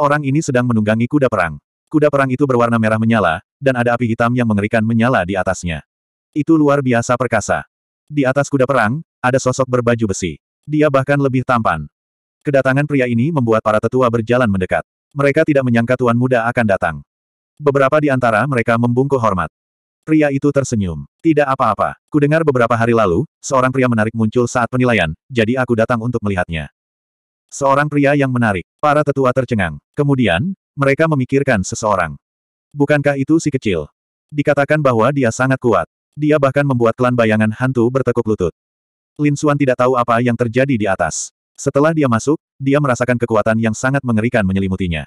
Orang ini sedang menunggangi kuda perang. Kuda perang itu berwarna merah menyala, dan ada api hitam yang mengerikan menyala di atasnya. Itu luar biasa perkasa. Di atas kuda perang, ada sosok berbaju besi. Dia bahkan lebih tampan. Kedatangan pria ini membuat para tetua berjalan mendekat. Mereka tidak menyangka tuan muda akan datang. Beberapa di antara mereka membungkuk hormat. Pria itu tersenyum. Tidak apa-apa. Kudengar beberapa hari lalu, seorang pria menarik muncul saat penilaian, jadi aku datang untuk melihatnya. Seorang pria yang menarik. Para tetua tercengang. Kemudian, mereka memikirkan seseorang. Bukankah itu si kecil? Dikatakan bahwa dia sangat kuat. Dia bahkan membuat klan bayangan hantu bertekuk lutut. Lin Xuan tidak tahu apa yang terjadi di atas. Setelah dia masuk, dia merasakan kekuatan yang sangat mengerikan menyelimutinya.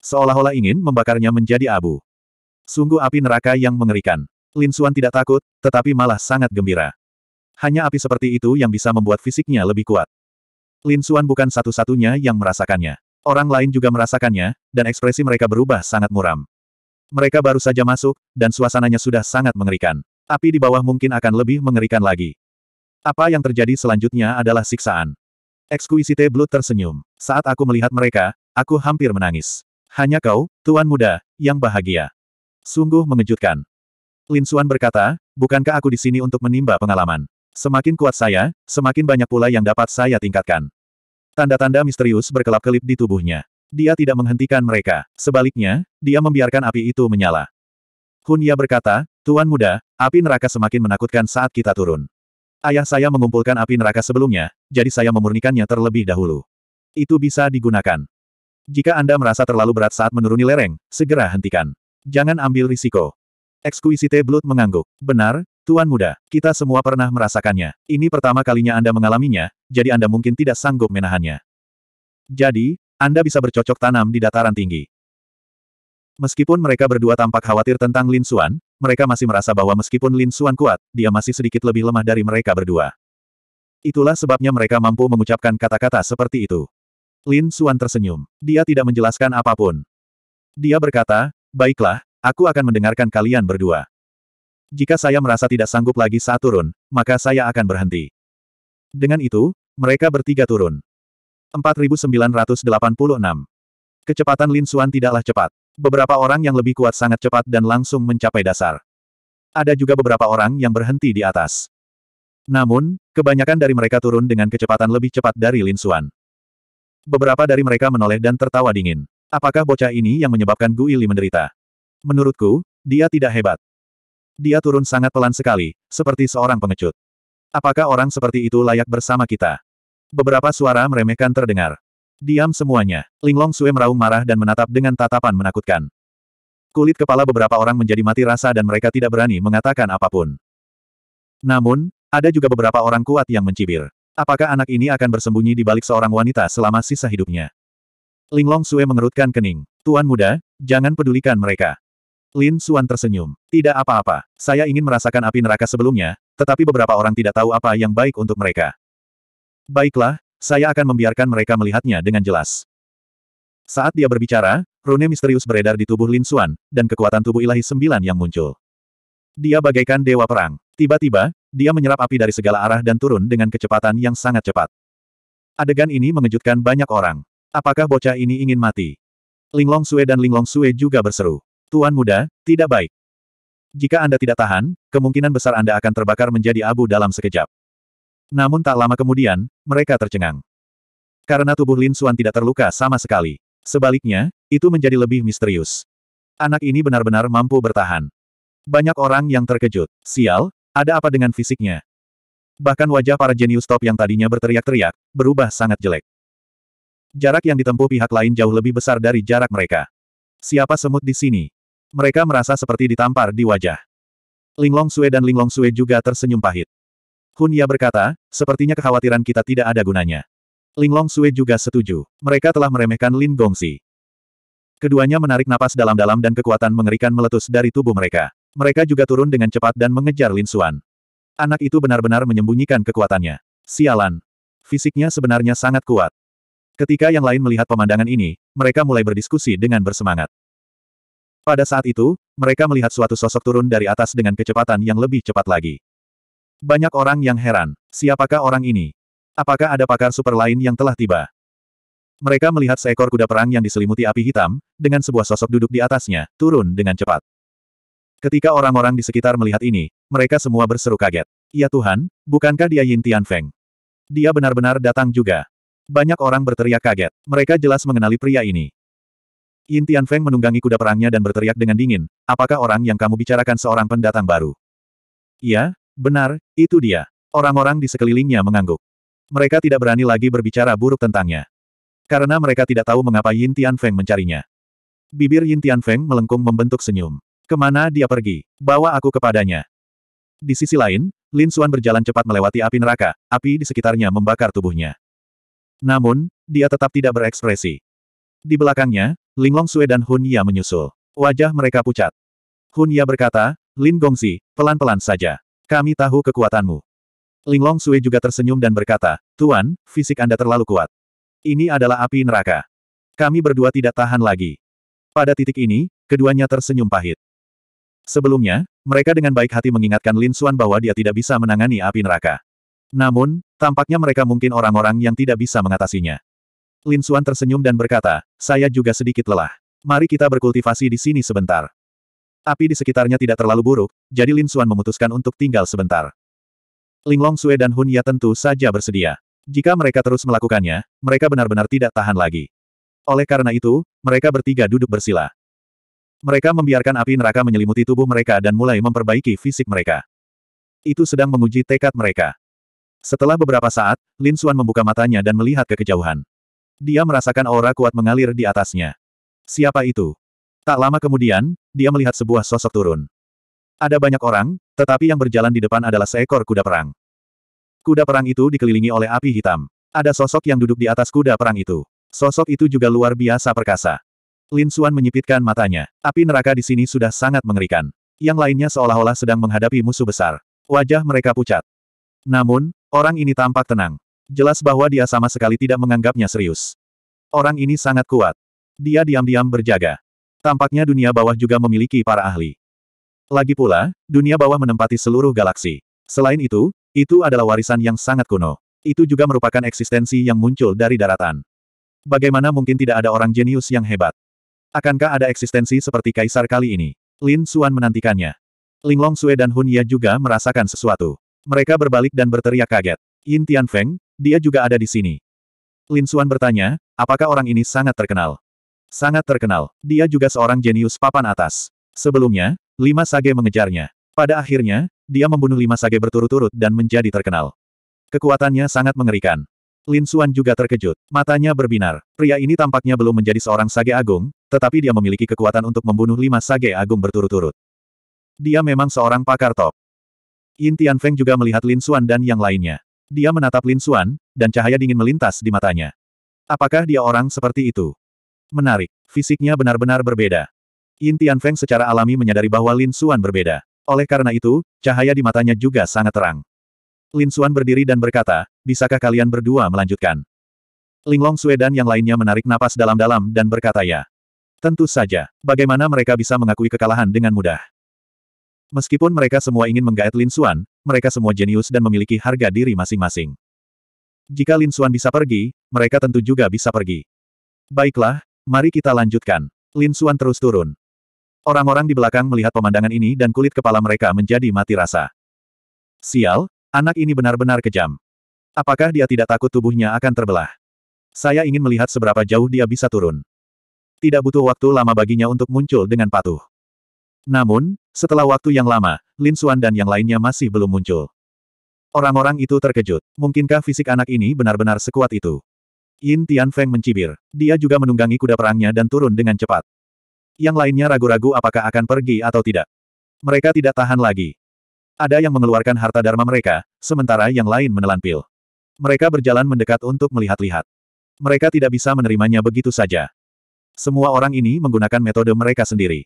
Seolah-olah ingin membakarnya menjadi abu. Sungguh api neraka yang mengerikan. Lin Xuan tidak takut, tetapi malah sangat gembira. Hanya api seperti itu yang bisa membuat fisiknya lebih kuat. Lin Xuan bukan satu-satunya yang merasakannya. Orang lain juga merasakannya, dan ekspresi mereka berubah sangat muram. Mereka baru saja masuk, dan suasananya sudah sangat mengerikan. Api di bawah mungkin akan lebih mengerikan lagi. Apa yang terjadi selanjutnya adalah siksaan. Exquisite Blood tersenyum. Saat aku melihat mereka, aku hampir menangis. Hanya kau, tuan muda, yang bahagia. Sungguh mengejutkan. Lin Suan berkata, bukankah aku di sini untuk menimba pengalaman? Semakin kuat saya, semakin banyak pula yang dapat saya tingkatkan. Tanda-tanda misterius berkelap-kelip di tubuhnya. Dia tidak menghentikan mereka. Sebaliknya, dia membiarkan api itu menyala. Hunya berkata, Tuan muda, Api neraka semakin menakutkan saat kita turun. Ayah saya mengumpulkan api neraka sebelumnya, jadi saya memurnikannya terlebih dahulu. Itu bisa digunakan. Jika Anda merasa terlalu berat saat menuruni lereng, segera hentikan. Jangan ambil risiko. Exquisite Blood mengangguk. Benar, Tuan Muda, kita semua pernah merasakannya. Ini pertama kalinya Anda mengalaminya, jadi Anda mungkin tidak sanggup menahannya. Jadi, Anda bisa bercocok tanam di dataran tinggi. Meskipun mereka berdua tampak khawatir tentang Lin Xuan, mereka masih merasa bahwa meskipun Lin Xuan kuat, dia masih sedikit lebih lemah dari mereka berdua. Itulah sebabnya mereka mampu mengucapkan kata-kata seperti itu. Lin Xuan tersenyum. Dia tidak menjelaskan apapun. Dia berkata, baiklah, aku akan mendengarkan kalian berdua. Jika saya merasa tidak sanggup lagi saat turun, maka saya akan berhenti. Dengan itu, mereka bertiga turun. 4986. Kecepatan Lin Xuan tidaklah cepat. Beberapa orang yang lebih kuat sangat cepat dan langsung mencapai dasar. Ada juga beberapa orang yang berhenti di atas. Namun, kebanyakan dari mereka turun dengan kecepatan lebih cepat dari Lin Xuan. Beberapa dari mereka menoleh dan tertawa dingin. Apakah bocah ini yang menyebabkan Gu Guili menderita? Menurutku, dia tidak hebat. Dia turun sangat pelan sekali, seperti seorang pengecut. Apakah orang seperti itu layak bersama kita? Beberapa suara meremehkan terdengar. Diam semuanya. Linglong Sue meraung marah dan menatap dengan tatapan menakutkan. Kulit kepala beberapa orang menjadi mati rasa dan mereka tidak berani mengatakan apapun. Namun, ada juga beberapa orang kuat yang mencibir. Apakah anak ini akan bersembunyi di balik seorang wanita selama sisa hidupnya? Linglong Sue mengerutkan kening. Tuan muda, jangan pedulikan mereka. Lin Suan tersenyum. Tidak apa-apa. Saya ingin merasakan api neraka sebelumnya, tetapi beberapa orang tidak tahu apa yang baik untuk mereka. Baiklah, saya akan membiarkan mereka melihatnya dengan jelas. Saat dia berbicara, rune misterius beredar di tubuh Lin Xuan, dan kekuatan tubuh ilahi sembilan yang muncul. Dia bagaikan dewa perang. Tiba-tiba, dia menyerap api dari segala arah dan turun dengan kecepatan yang sangat cepat. Adegan ini mengejutkan banyak orang. Apakah bocah ini ingin mati? Linglong Sue dan Linglong Sue juga berseru. Tuan muda, tidak baik. Jika Anda tidak tahan, kemungkinan besar Anda akan terbakar menjadi abu dalam sekejap. Namun tak lama kemudian, mereka tercengang. Karena tubuh Lin Suan tidak terluka sama sekali. Sebaliknya, itu menjadi lebih misterius. Anak ini benar-benar mampu bertahan. Banyak orang yang terkejut. Sial, ada apa dengan fisiknya? Bahkan wajah para jenius top yang tadinya berteriak-teriak, berubah sangat jelek. Jarak yang ditempuh pihak lain jauh lebih besar dari jarak mereka. Siapa semut di sini? Mereka merasa seperti ditampar di wajah. Linglong Sue dan Linglong Sue juga tersenyum pahit. Ya berkata, sepertinya kekhawatiran kita tidak ada gunanya. Linglong Sui juga setuju. Mereka telah meremehkan Lin Gongsi. Keduanya menarik napas dalam-dalam dan kekuatan mengerikan meletus dari tubuh mereka. Mereka juga turun dengan cepat dan mengejar Lin Xuan. Anak itu benar-benar menyembunyikan kekuatannya. Sialan. Fisiknya sebenarnya sangat kuat. Ketika yang lain melihat pemandangan ini, mereka mulai berdiskusi dengan bersemangat. Pada saat itu, mereka melihat suatu sosok turun dari atas dengan kecepatan yang lebih cepat lagi. Banyak orang yang heran. Siapakah orang ini? Apakah ada pakar super lain yang telah tiba? Mereka melihat seekor kuda perang yang diselimuti api hitam, dengan sebuah sosok duduk di atasnya, turun dengan cepat. Ketika orang-orang di sekitar melihat ini, mereka semua berseru kaget. Ya Tuhan, bukankah dia Yin Feng? Dia benar-benar datang juga. Banyak orang berteriak kaget. Mereka jelas mengenali pria ini. Yin Feng menunggangi kuda perangnya dan berteriak dengan dingin, apakah orang yang kamu bicarakan seorang pendatang baru? Iya, Benar, itu dia. Orang-orang di sekelilingnya mengangguk. Mereka tidak berani lagi berbicara buruk tentangnya. Karena mereka tidak tahu mengapa Yin Tian Feng mencarinya. Bibir Yin Tian Feng melengkung membentuk senyum. Kemana dia pergi? Bawa aku kepadanya. Di sisi lain, Lin Xuan berjalan cepat melewati api neraka, api di sekitarnya membakar tubuhnya. Namun, dia tetap tidak berekspresi. Di belakangnya, Linglong Sue dan Hun Ya menyusul. Wajah mereka pucat. Hun Ya berkata, Lin Gongzi, pelan-pelan saja. Kami tahu kekuatanmu. Linglong Sui juga tersenyum dan berkata, Tuan, fisik Anda terlalu kuat. Ini adalah api neraka. Kami berdua tidak tahan lagi. Pada titik ini, keduanya tersenyum pahit. Sebelumnya, mereka dengan baik hati mengingatkan Lin Xuan bahwa dia tidak bisa menangani api neraka. Namun, tampaknya mereka mungkin orang-orang yang tidak bisa mengatasinya. Lin Xuan tersenyum dan berkata, saya juga sedikit lelah. Mari kita berkultivasi di sini sebentar. Api di sekitarnya tidak terlalu buruk, jadi Lin Xuan memutuskan untuk tinggal sebentar. Ling Long Sue dan Hun Ya tentu saja bersedia. Jika mereka terus melakukannya, mereka benar-benar tidak tahan lagi. Oleh karena itu, mereka bertiga duduk bersila. Mereka membiarkan api neraka menyelimuti tubuh mereka dan mulai memperbaiki fisik mereka. Itu sedang menguji tekad mereka. Setelah beberapa saat, Lin Xuan membuka matanya dan melihat ke kejauhan. Dia merasakan aura kuat mengalir di atasnya. Siapa itu? Tak lama kemudian, dia melihat sebuah sosok turun. Ada banyak orang, tetapi yang berjalan di depan adalah seekor kuda perang. Kuda perang itu dikelilingi oleh api hitam. Ada sosok yang duduk di atas kuda perang itu. Sosok itu juga luar biasa perkasa. Lin Xuan menyipitkan matanya. Api neraka di sini sudah sangat mengerikan. Yang lainnya seolah-olah sedang menghadapi musuh besar. Wajah mereka pucat. Namun, orang ini tampak tenang. Jelas bahwa dia sama sekali tidak menganggapnya serius. Orang ini sangat kuat. Dia diam-diam berjaga. Tampaknya dunia bawah juga memiliki para ahli. Lagi pula, dunia bawah menempati seluruh galaksi. Selain itu, itu adalah warisan yang sangat kuno. Itu juga merupakan eksistensi yang muncul dari daratan. Bagaimana mungkin tidak ada orang jenius yang hebat? Akankah ada eksistensi seperti kaisar kali ini? Lin Suan menantikannya. Linglong Sue dan Hun Ye juga merasakan sesuatu. Mereka berbalik dan berteriak kaget. Yin Tian Feng, dia juga ada di sini. Lin Suan bertanya, apakah orang ini sangat terkenal? Sangat terkenal. Dia juga seorang jenius papan atas. Sebelumnya, lima sage mengejarnya. Pada akhirnya, dia membunuh lima sage berturut-turut dan menjadi terkenal. Kekuatannya sangat mengerikan. Lin Xuan juga terkejut. Matanya berbinar. Pria ini tampaknya belum menjadi seorang sage agung, tetapi dia memiliki kekuatan untuk membunuh lima sage agung berturut-turut. Dia memang seorang pakar top. Yin Feng juga melihat Lin Xuan dan yang lainnya. Dia menatap Lin Xuan, dan cahaya dingin melintas di matanya. Apakah dia orang seperti itu? Menarik. Fisiknya benar-benar berbeda. Yin Feng secara alami menyadari bahwa Lin Xuan berbeda. Oleh karena itu, cahaya di matanya juga sangat terang. Lin Xuan berdiri dan berkata, bisakah kalian berdua melanjutkan? Linglong Sue dan yang lainnya menarik napas dalam-dalam dan berkata ya. Tentu saja, bagaimana mereka bisa mengakui kekalahan dengan mudah? Meskipun mereka semua ingin menggaet Lin Xuan, mereka semua jenius dan memiliki harga diri masing-masing. Jika Lin Xuan bisa pergi, mereka tentu juga bisa pergi. Baiklah, Mari kita lanjutkan. Lin Xuan terus turun. Orang-orang di belakang melihat pemandangan ini dan kulit kepala mereka menjadi mati rasa. Sial, anak ini benar-benar kejam. Apakah dia tidak takut tubuhnya akan terbelah? Saya ingin melihat seberapa jauh dia bisa turun. Tidak butuh waktu lama baginya untuk muncul dengan patuh. Namun, setelah waktu yang lama, Lin Xuan dan yang lainnya masih belum muncul. Orang-orang itu terkejut. Mungkinkah fisik anak ini benar-benar sekuat itu? Yin Feng mencibir. Dia juga menunggangi kuda perangnya dan turun dengan cepat. Yang lainnya ragu-ragu apakah akan pergi atau tidak. Mereka tidak tahan lagi. Ada yang mengeluarkan harta dharma mereka, sementara yang lain menelan pil. Mereka berjalan mendekat untuk melihat-lihat. Mereka tidak bisa menerimanya begitu saja. Semua orang ini menggunakan metode mereka sendiri.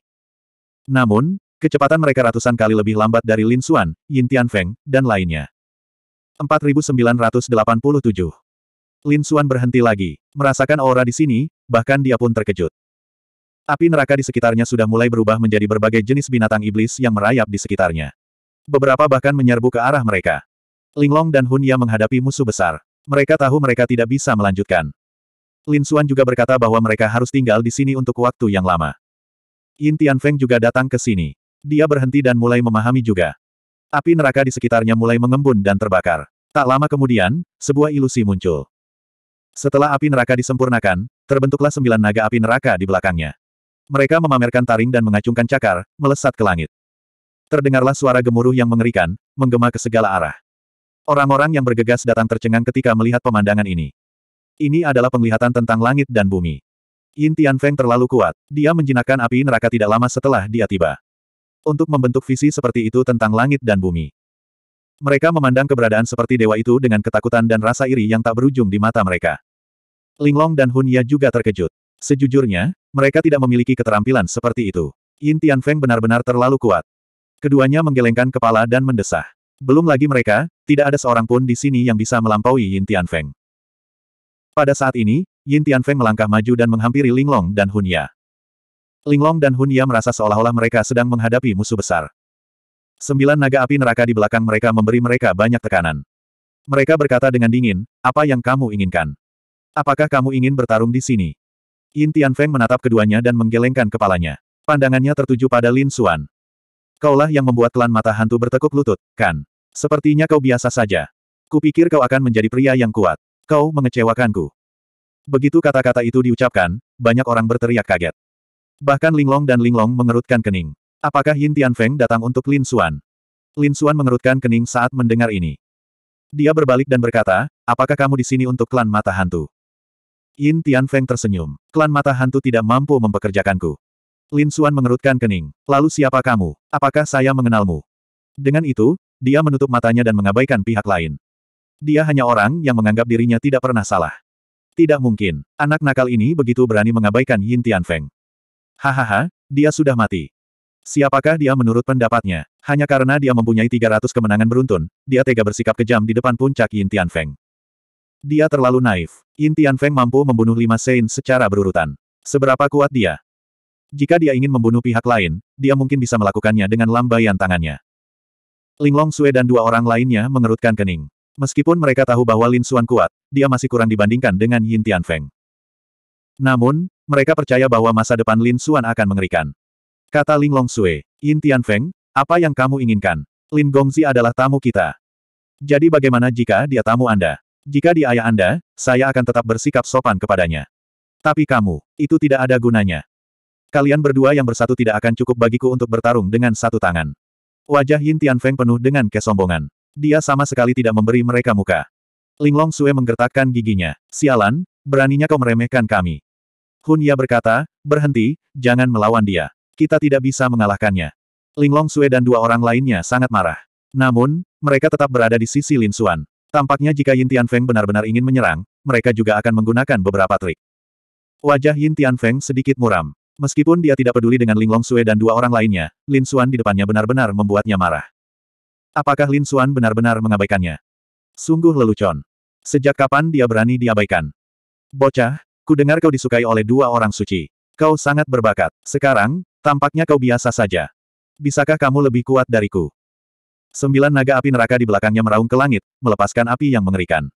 Namun, kecepatan mereka ratusan kali lebih lambat dari Lin Xuan, Yin Feng, dan lainnya. 4987 Lin Suan berhenti lagi. Merasakan aura di sini, bahkan dia pun terkejut. Api neraka di sekitarnya sudah mulai berubah menjadi berbagai jenis binatang iblis yang merayap di sekitarnya. Beberapa bahkan menyerbu ke arah mereka. Linglong dan Hunya menghadapi musuh besar. Mereka tahu mereka tidak bisa melanjutkan. Lin Suan juga berkata bahwa mereka harus tinggal di sini untuk waktu yang lama. Yin Feng juga datang ke sini. Dia berhenti dan mulai memahami juga. Api neraka di sekitarnya mulai mengembun dan terbakar. Tak lama kemudian, sebuah ilusi muncul. Setelah api neraka disempurnakan, terbentuklah sembilan naga api neraka di belakangnya. Mereka memamerkan taring dan mengacungkan cakar, melesat ke langit. Terdengarlah suara gemuruh yang mengerikan, menggema ke segala arah. Orang-orang yang bergegas datang tercengang ketika melihat pemandangan ini. Ini adalah penglihatan tentang langit dan bumi. Yin Feng terlalu kuat, dia menjinakkan api neraka tidak lama setelah dia tiba. Untuk membentuk visi seperti itu tentang langit dan bumi. Mereka memandang keberadaan seperti dewa itu dengan ketakutan dan rasa iri yang tak berujung di mata mereka. Linglong dan Hunya juga terkejut. Sejujurnya, mereka tidak memiliki keterampilan seperti itu. Yin Tian Feng benar-benar terlalu kuat. Keduanya menggelengkan kepala dan mendesah. Belum lagi mereka, tidak ada seorang pun di sini yang bisa melampaui Yin Tian Feng. Pada saat ini, Yin Tian Feng melangkah maju dan menghampiri Linglong dan Hunya. Linglong dan Hunya merasa seolah-olah mereka sedang menghadapi musuh besar. Sembilan naga api neraka di belakang mereka memberi mereka banyak tekanan. Mereka berkata dengan dingin, apa yang kamu inginkan? Apakah kamu ingin bertarung di sini? Yin Tianfeng menatap keduanya dan menggelengkan kepalanya. Pandangannya tertuju pada Lin Xuan. Kaulah yang membuat klan mata hantu bertekuk lutut, kan? Sepertinya kau biasa saja. Kupikir kau akan menjadi pria yang kuat. Kau mengecewakanku. Begitu kata-kata itu diucapkan, banyak orang berteriak kaget. Bahkan Linglong dan Linglong mengerutkan kening. Apakah Yin Tian Feng datang untuk Lin Xuan? Lin Xuan mengerutkan kening saat mendengar ini. Dia berbalik dan berkata, apakah kamu di sini untuk klan mata hantu? Yin Tian Feng tersenyum. Klan mata hantu tidak mampu mempekerjakanku. Lin Xuan mengerutkan kening. Lalu siapa kamu? Apakah saya mengenalmu? Dengan itu, dia menutup matanya dan mengabaikan pihak lain. Dia hanya orang yang menganggap dirinya tidak pernah salah. Tidak mungkin, anak nakal ini begitu berani mengabaikan Yin Tian Feng. Hahaha, dia sudah mati. Siapakah dia menurut pendapatnya? Hanya karena dia mempunyai 300 kemenangan beruntun, dia tega bersikap kejam di depan puncak Yin Tian Feng. Dia terlalu naif. Yin Tian Feng mampu membunuh lima Sein secara berurutan. Seberapa kuat dia? Jika dia ingin membunuh pihak lain, dia mungkin bisa melakukannya dengan lambaian tangannya. Linglong Sue dan dua orang lainnya mengerutkan kening. Meskipun mereka tahu bahwa Lin Xuan kuat, dia masih kurang dibandingkan dengan Yin Tian Feng. Namun, mereka percaya bahwa masa depan Lin Xuan akan mengerikan. Kata Ling Long Sui. Yin Tianfeng, apa yang kamu inginkan? Lin Gongzi adalah tamu kita. Jadi bagaimana jika dia tamu Anda? Jika dia ayah Anda, saya akan tetap bersikap sopan kepadanya. Tapi kamu, itu tidak ada gunanya. Kalian berdua yang bersatu tidak akan cukup bagiku untuk bertarung dengan satu tangan. Wajah Yin Feng penuh dengan kesombongan. Dia sama sekali tidak memberi mereka muka. Linglong Sui menggertakkan giginya. Sialan, beraninya kau meremehkan kami. Hunya berkata, berhenti, jangan melawan dia. Kita tidak bisa mengalahkannya. Linglong Sue dan dua orang lainnya sangat marah. Namun, mereka tetap berada di sisi Lin Suan. Tampaknya jika Yin Tian Feng benar-benar ingin menyerang, mereka juga akan menggunakan beberapa trik. Wajah Yin Tian Feng sedikit muram. Meskipun dia tidak peduli dengan Linglong Sue dan dua orang lainnya, Lin Suan di depannya benar-benar membuatnya marah. Apakah Lin Suan benar-benar mengabaikannya? Sungguh lelucon. Sejak kapan dia berani diabaikan? Bocah, ku dengar kau disukai oleh dua orang suci. Kau sangat berbakat. Sekarang, tampaknya kau biasa saja. Bisakah kamu lebih kuat dariku? Sembilan naga api neraka di belakangnya meraung ke langit, melepaskan api yang mengerikan.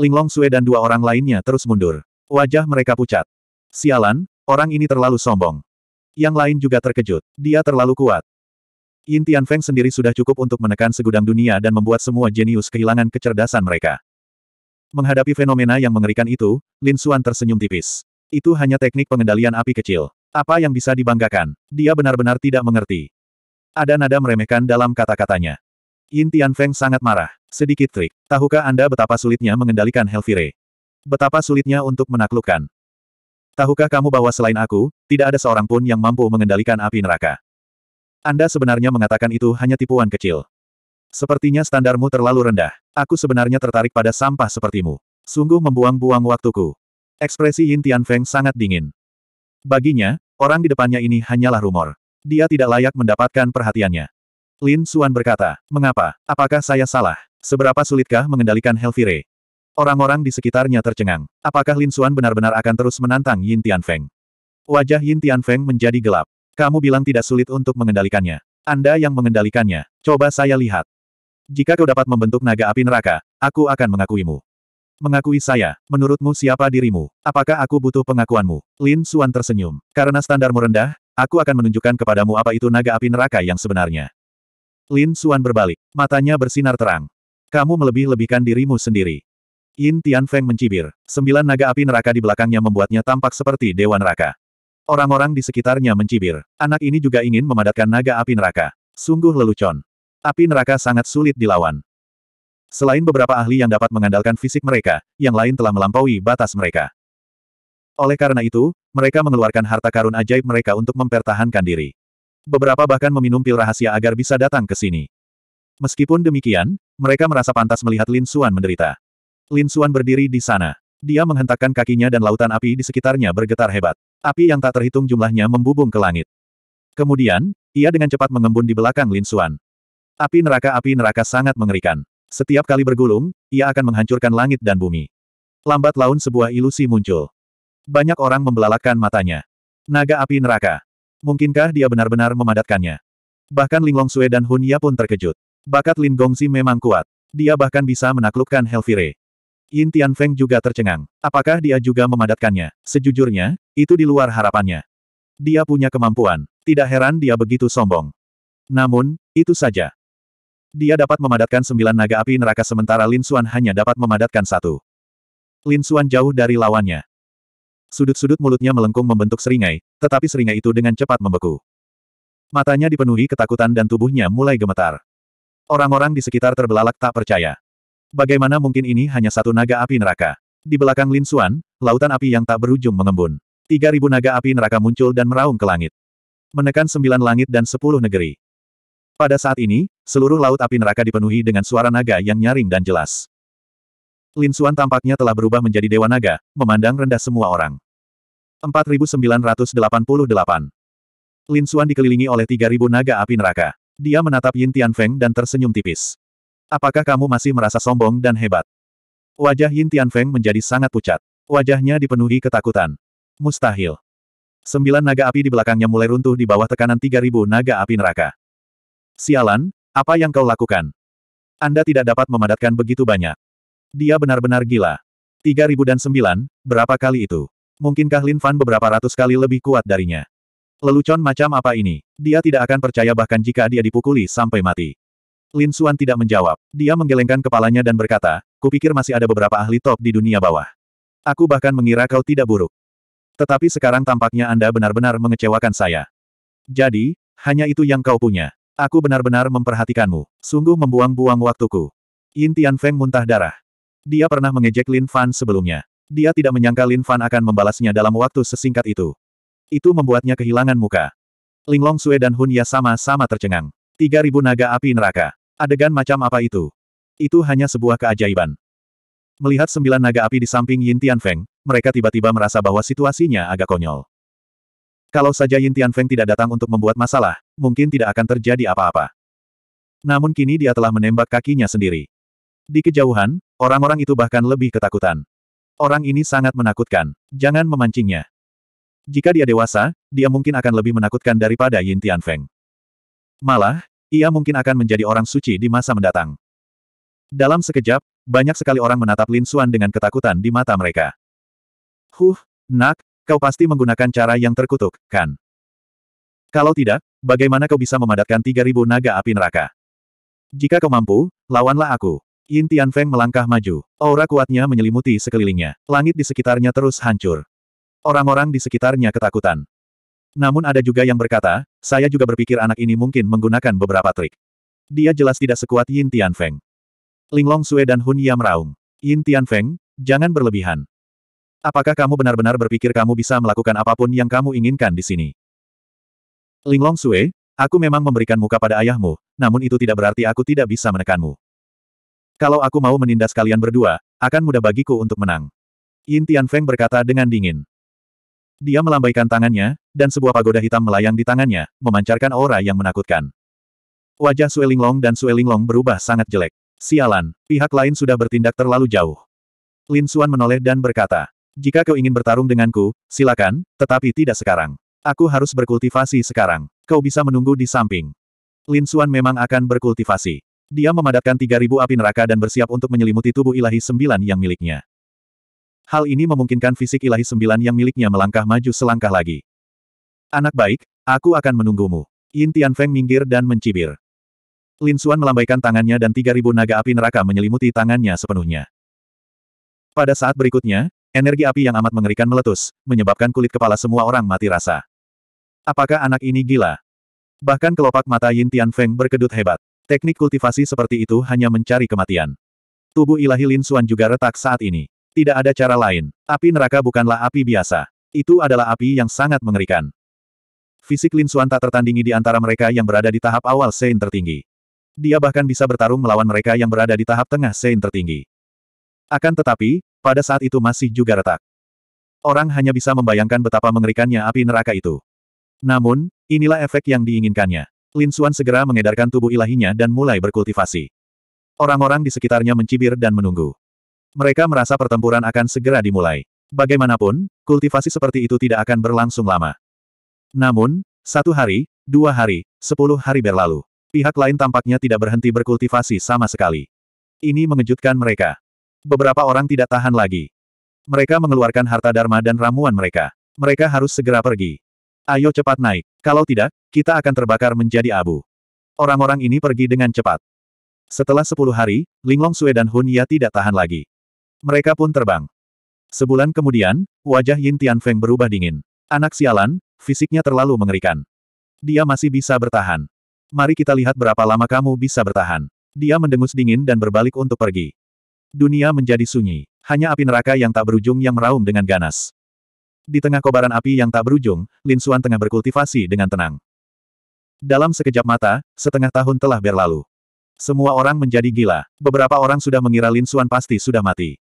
Linglong Sue dan dua orang lainnya terus mundur. Wajah mereka pucat. Sialan, orang ini terlalu sombong. Yang lain juga terkejut. Dia terlalu kuat. Yin Feng sendiri sudah cukup untuk menekan segudang dunia dan membuat semua jenius kehilangan kecerdasan mereka. Menghadapi fenomena yang mengerikan itu, Lin Xuan tersenyum tipis. Itu hanya teknik pengendalian api kecil. Apa yang bisa dibanggakan? Dia benar-benar tidak mengerti. Ada nada meremehkan dalam kata-katanya. Yin Feng sangat marah. Sedikit trik. Tahukah Anda betapa sulitnya mengendalikan Helvire? Betapa sulitnya untuk menaklukkan. Tahukah kamu bahwa selain aku, tidak ada seorang pun yang mampu mengendalikan api neraka? Anda sebenarnya mengatakan itu hanya tipuan kecil. Sepertinya standarmu terlalu rendah. Aku sebenarnya tertarik pada sampah sepertimu. Sungguh membuang-buang waktuku. Ekspresi Yin Tian Feng sangat dingin. Baginya, orang di depannya ini hanyalah rumor. Dia tidak layak mendapatkan perhatiannya. Lin Xuan berkata, Mengapa? Apakah saya salah? Seberapa sulitkah mengendalikan Helvire? Orang-orang di sekitarnya tercengang. Apakah Lin Xuan benar-benar akan terus menantang Yin Tian Feng? Wajah Yin Tian Feng menjadi gelap. Kamu bilang tidak sulit untuk mengendalikannya. Anda yang mengendalikannya. Coba saya lihat. Jika kau dapat membentuk naga api neraka, aku akan mengakuimu mengakui saya. Menurutmu siapa dirimu? Apakah aku butuh pengakuanmu? Lin Suan tersenyum. Karena standarmu rendah, aku akan menunjukkan kepadamu apa itu naga api neraka yang sebenarnya. Lin Suan berbalik. Matanya bersinar terang. Kamu melebih-lebihkan dirimu sendiri. Yin Tian Feng mencibir. Sembilan naga api neraka di belakangnya membuatnya tampak seperti dewa neraka. Orang-orang di sekitarnya mencibir. Anak ini juga ingin memadatkan naga api neraka. Sungguh lelucon. Api neraka sangat sulit dilawan. Selain beberapa ahli yang dapat mengandalkan fisik mereka, yang lain telah melampaui batas mereka. Oleh karena itu, mereka mengeluarkan harta karun ajaib mereka untuk mempertahankan diri. Beberapa bahkan meminum pil rahasia agar bisa datang ke sini. Meskipun demikian, mereka merasa pantas melihat Lin Xuan menderita. Lin Xuan berdiri di sana. Dia menghentakkan kakinya dan lautan api di sekitarnya bergetar hebat. Api yang tak terhitung jumlahnya membubung ke langit. Kemudian, ia dengan cepat mengembun di belakang Lin Xuan. Api neraka api neraka sangat mengerikan. Setiap kali bergulung, ia akan menghancurkan langit dan bumi. Lambat laun sebuah ilusi muncul. Banyak orang membelalakan matanya. Naga api neraka. Mungkinkah dia benar-benar memadatkannya? Bahkan Linglong Sue dan Hun Ya pun terkejut. Bakat Lin Gongzi memang kuat. Dia bahkan bisa menaklukkan Helvire. Yin Feng juga tercengang. Apakah dia juga memadatkannya? Sejujurnya, itu di luar harapannya. Dia punya kemampuan. Tidak heran dia begitu sombong. Namun, itu saja. Dia dapat memadatkan sembilan naga api neraka sementara Lin Xuan hanya dapat memadatkan satu. Lin Xuan jauh dari lawannya. Sudut-sudut mulutnya melengkung membentuk seringai, tetapi seringai itu dengan cepat membeku. Matanya dipenuhi ketakutan dan tubuhnya mulai gemetar. Orang-orang di sekitar terbelalak tak percaya. Bagaimana mungkin ini hanya satu naga api neraka? Di belakang Lin Xuan, lautan api yang tak berujung mengembun. Tiga ribu naga api neraka muncul dan meraung ke langit. Menekan sembilan langit dan sepuluh negeri. Pada saat ini, seluruh laut api neraka dipenuhi dengan suara naga yang nyaring dan jelas. Lin Xuan tampaknya telah berubah menjadi dewa naga, memandang rendah semua orang. 4988 Lin Xuan dikelilingi oleh 3000 naga api neraka. Dia menatap Yin Tian Feng dan tersenyum tipis. Apakah kamu masih merasa sombong dan hebat? Wajah Yin Tian Feng menjadi sangat pucat. Wajahnya dipenuhi ketakutan. Mustahil. Sembilan naga api di belakangnya mulai runtuh di bawah tekanan 3000 naga api neraka. Sialan, apa yang kau lakukan? Anda tidak dapat memadatkan begitu banyak. Dia benar-benar gila. 3009, berapa kali itu? Mungkinkah Lin Fan beberapa ratus kali lebih kuat darinya? Lelucon macam apa ini? Dia tidak akan percaya bahkan jika dia dipukuli sampai mati. Lin Xuan tidak menjawab. Dia menggelengkan kepalanya dan berkata, kupikir masih ada beberapa ahli top di dunia bawah. Aku bahkan mengira kau tidak buruk. Tetapi sekarang tampaknya Anda benar-benar mengecewakan saya. Jadi, hanya itu yang kau punya. Aku benar-benar memperhatikanmu. Sungguh membuang-buang waktuku. Yin Tian Feng muntah darah. Dia pernah mengejek Lin Fan sebelumnya. Dia tidak menyangka Lin Fan akan membalasnya dalam waktu sesingkat itu. Itu membuatnya kehilangan muka. Linglong Sue dan Hun Ya sama-sama tercengang. 3000 naga api neraka. Adegan macam apa itu? Itu hanya sebuah keajaiban. Melihat sembilan naga api di samping Yin Tian Feng, mereka tiba-tiba merasa bahwa situasinya agak konyol. Kalau saja Yin Tian Feng tidak datang untuk membuat masalah, mungkin tidak akan terjadi apa-apa. Namun kini dia telah menembak kakinya sendiri. Di kejauhan, orang-orang itu bahkan lebih ketakutan. Orang ini sangat menakutkan. Jangan memancingnya. Jika dia dewasa, dia mungkin akan lebih menakutkan daripada Yin Feng. Malah, ia mungkin akan menjadi orang suci di masa mendatang. Dalam sekejap, banyak sekali orang menatap Lin Xuan dengan ketakutan di mata mereka. Huh, nak, kau pasti menggunakan cara yang terkutuk, kan? Kalau tidak, bagaimana kau bisa memadatkan 3.000 naga api neraka? Jika kau mampu, lawanlah aku. Yin Tian Feng melangkah maju. Aura kuatnya menyelimuti sekelilingnya. Langit di sekitarnya terus hancur. Orang-orang di sekitarnya ketakutan. Namun ada juga yang berkata, saya juga berpikir anak ini mungkin menggunakan beberapa trik. Dia jelas tidak sekuat Yin Tian Tianfeng. Linglong Sue dan Hun Yam meraung. Yin Tian Feng, jangan berlebihan. Apakah kamu benar-benar berpikir kamu bisa melakukan apapun yang kamu inginkan di sini? Linglong Sue, aku memang memberikan muka pada ayahmu, namun itu tidak berarti aku tidak bisa menekanmu. Kalau aku mau menindas kalian berdua, akan mudah bagiku untuk menang. Yin Feng berkata dengan dingin. Dia melambaikan tangannya, dan sebuah pagoda hitam melayang di tangannya, memancarkan aura yang menakutkan. Wajah Sue Linglong dan Sue Linglong berubah sangat jelek. Sialan, pihak lain sudah bertindak terlalu jauh. Lin Suan menoleh dan berkata, jika kau ingin bertarung denganku, silakan, tetapi tidak sekarang. Aku harus berkultivasi sekarang. Kau bisa menunggu di samping. Lin Xuan memang akan berkultivasi. Dia memadatkan 3000 api neraka dan bersiap untuk menyelimuti tubuh ilahi sembilan yang miliknya. Hal ini memungkinkan fisik ilahi sembilan yang miliknya melangkah maju selangkah lagi. Anak baik, aku akan menunggumu. Yin Tian Feng minggir dan mencibir. Lin Xuan melambaikan tangannya dan 3000 naga api neraka menyelimuti tangannya sepenuhnya. Pada saat berikutnya, energi api yang amat mengerikan meletus, menyebabkan kulit kepala semua orang mati rasa. Apakah anak ini gila? Bahkan kelopak mata Yin Tian Feng berkedut hebat. Teknik kultivasi seperti itu hanya mencari kematian. Tubuh ilahi Lin Xuan juga retak saat ini. Tidak ada cara lain. Api neraka bukanlah api biasa. Itu adalah api yang sangat mengerikan. Fisik Lin Xuan tak tertandingi di antara mereka yang berada di tahap awal Sein tertinggi. Dia bahkan bisa bertarung melawan mereka yang berada di tahap tengah Sein tertinggi. Akan tetapi, pada saat itu masih juga retak. Orang hanya bisa membayangkan betapa mengerikannya api neraka itu. Namun, inilah efek yang diinginkannya. Lin Suan segera mengedarkan tubuh ilahinya dan mulai berkultivasi. Orang-orang di sekitarnya mencibir dan menunggu. Mereka merasa pertempuran akan segera dimulai. Bagaimanapun, kultivasi seperti itu tidak akan berlangsung lama. Namun, satu hari, dua hari, sepuluh hari berlalu. Pihak lain tampaknya tidak berhenti berkultivasi sama sekali. Ini mengejutkan mereka. Beberapa orang tidak tahan lagi. Mereka mengeluarkan harta dharma dan ramuan mereka. Mereka harus segera pergi. Ayo cepat naik. Kalau tidak, kita akan terbakar menjadi abu. Orang-orang ini pergi dengan cepat. Setelah sepuluh hari, Linglong Sue dan Hun Ya tidak tahan lagi. Mereka pun terbang. Sebulan kemudian, wajah Yin Tian Feng berubah dingin. Anak sialan, fisiknya terlalu mengerikan. Dia masih bisa bertahan. Mari kita lihat berapa lama kamu bisa bertahan. Dia mendengus dingin dan berbalik untuk pergi. Dunia menjadi sunyi. Hanya api neraka yang tak berujung yang meraung dengan ganas. Di tengah kobaran api yang tak berujung, Lin Xuan tengah berkultivasi dengan tenang. Dalam sekejap mata, setengah tahun telah berlalu. Semua orang menjadi gila. Beberapa orang sudah mengira Lin Xuan pasti sudah mati.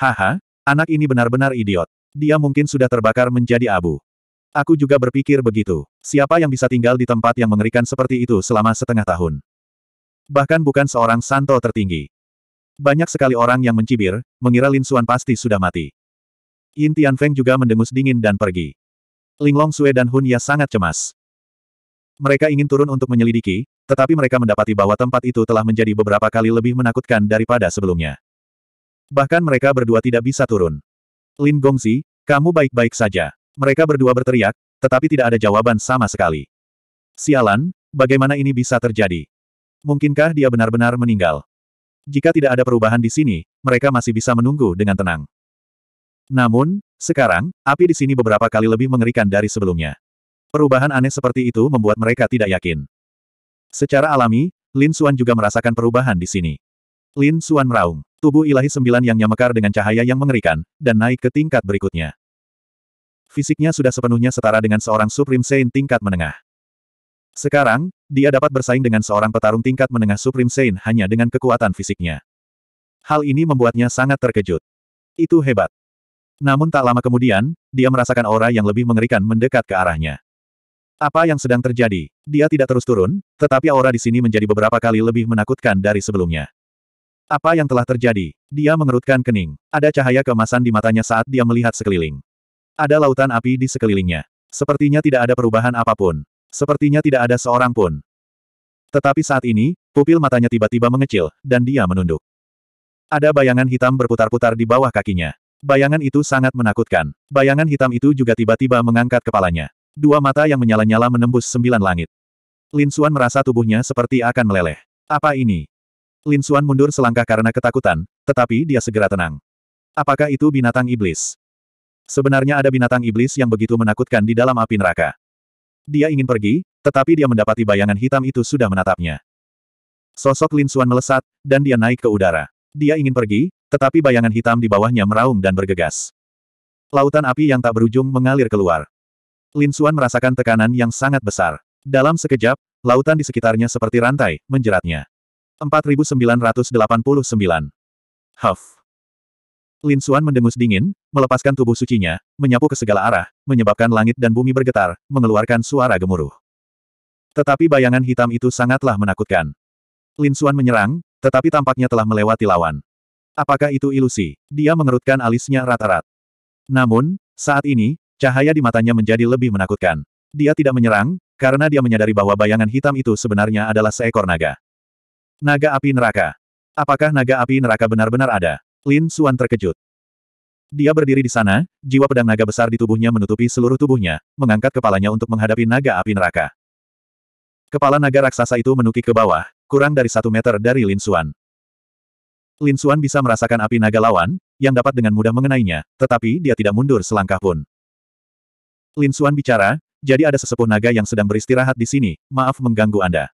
Haha, anak ini benar-benar idiot. Dia mungkin sudah terbakar menjadi abu. Aku juga berpikir begitu. Siapa yang bisa tinggal di tempat yang mengerikan seperti itu selama setengah tahun? Bahkan bukan seorang santo tertinggi. Banyak sekali orang yang mencibir, mengira Lin Xuan pasti sudah mati. Yin Feng juga mendengus dingin dan pergi. Linglong Sue dan Hun Ya sangat cemas. Mereka ingin turun untuk menyelidiki, tetapi mereka mendapati bahwa tempat itu telah menjadi beberapa kali lebih menakutkan daripada sebelumnya. Bahkan mereka berdua tidak bisa turun. Lin Gongzi, kamu baik-baik saja. Mereka berdua berteriak, tetapi tidak ada jawaban sama sekali. Sialan, bagaimana ini bisa terjadi? Mungkinkah dia benar-benar meninggal? Jika tidak ada perubahan di sini, mereka masih bisa menunggu dengan tenang. Namun, sekarang, api di sini beberapa kali lebih mengerikan dari sebelumnya. Perubahan aneh seperti itu membuat mereka tidak yakin. Secara alami, Lin Xuan juga merasakan perubahan di sini. Lin Xuan meraung, tubuh ilahi sembilan yang nyamekar dengan cahaya yang mengerikan, dan naik ke tingkat berikutnya. Fisiknya sudah sepenuhnya setara dengan seorang Supreme Saint tingkat menengah. Sekarang, dia dapat bersaing dengan seorang petarung tingkat menengah Supreme Saint hanya dengan kekuatan fisiknya. Hal ini membuatnya sangat terkejut. Itu hebat. Namun tak lama kemudian, dia merasakan aura yang lebih mengerikan mendekat ke arahnya. Apa yang sedang terjadi? Dia tidak terus turun, tetapi aura di sini menjadi beberapa kali lebih menakutkan dari sebelumnya. Apa yang telah terjadi? Dia mengerutkan kening. Ada cahaya kemasan di matanya saat dia melihat sekeliling. Ada lautan api di sekelilingnya. Sepertinya tidak ada perubahan apapun. Sepertinya tidak ada seorang pun. Tetapi saat ini, pupil matanya tiba-tiba mengecil, dan dia menunduk. Ada bayangan hitam berputar-putar di bawah kakinya. Bayangan itu sangat menakutkan. Bayangan hitam itu juga tiba-tiba mengangkat kepalanya. Dua mata yang menyala-nyala menembus sembilan langit. Lin Xuan merasa tubuhnya seperti akan meleleh. Apa ini? Lin Xuan mundur selangkah karena ketakutan, tetapi dia segera tenang. Apakah itu binatang iblis? Sebenarnya ada binatang iblis yang begitu menakutkan di dalam api neraka. Dia ingin pergi, tetapi dia mendapati bayangan hitam itu sudah menatapnya. Sosok Lin Xuan melesat, dan dia naik ke udara. Dia ingin pergi, tetapi bayangan hitam di bawahnya meraung dan bergegas. Lautan api yang tak berujung mengalir keluar. Lin Xuan merasakan tekanan yang sangat besar. Dalam sekejap, lautan di sekitarnya seperti rantai, menjeratnya. 4989. Huff. Lin Suan mendengus dingin, melepaskan tubuh sucinya, menyapu ke segala arah, menyebabkan langit dan bumi bergetar, mengeluarkan suara gemuruh. Tetapi bayangan hitam itu sangatlah menakutkan. Lin Xuan menyerang, tetapi tampaknya telah melewati lawan. Apakah itu ilusi? Dia mengerutkan alisnya rata-rat. Namun, saat ini, cahaya di matanya menjadi lebih menakutkan. Dia tidak menyerang, karena dia menyadari bahwa bayangan hitam itu sebenarnya adalah seekor naga. Naga api neraka. Apakah naga api neraka benar-benar ada? Lin Suan terkejut. Dia berdiri di sana, jiwa pedang naga besar di tubuhnya menutupi seluruh tubuhnya, mengangkat kepalanya untuk menghadapi naga api neraka. Kepala naga raksasa itu menukik ke bawah, kurang dari satu meter dari Lin Suan. Lin Xuan bisa merasakan api naga lawan, yang dapat dengan mudah mengenainya, tetapi dia tidak mundur selangkah pun. Lin Xuan bicara, jadi ada sesepuh naga yang sedang beristirahat di sini, maaf mengganggu Anda.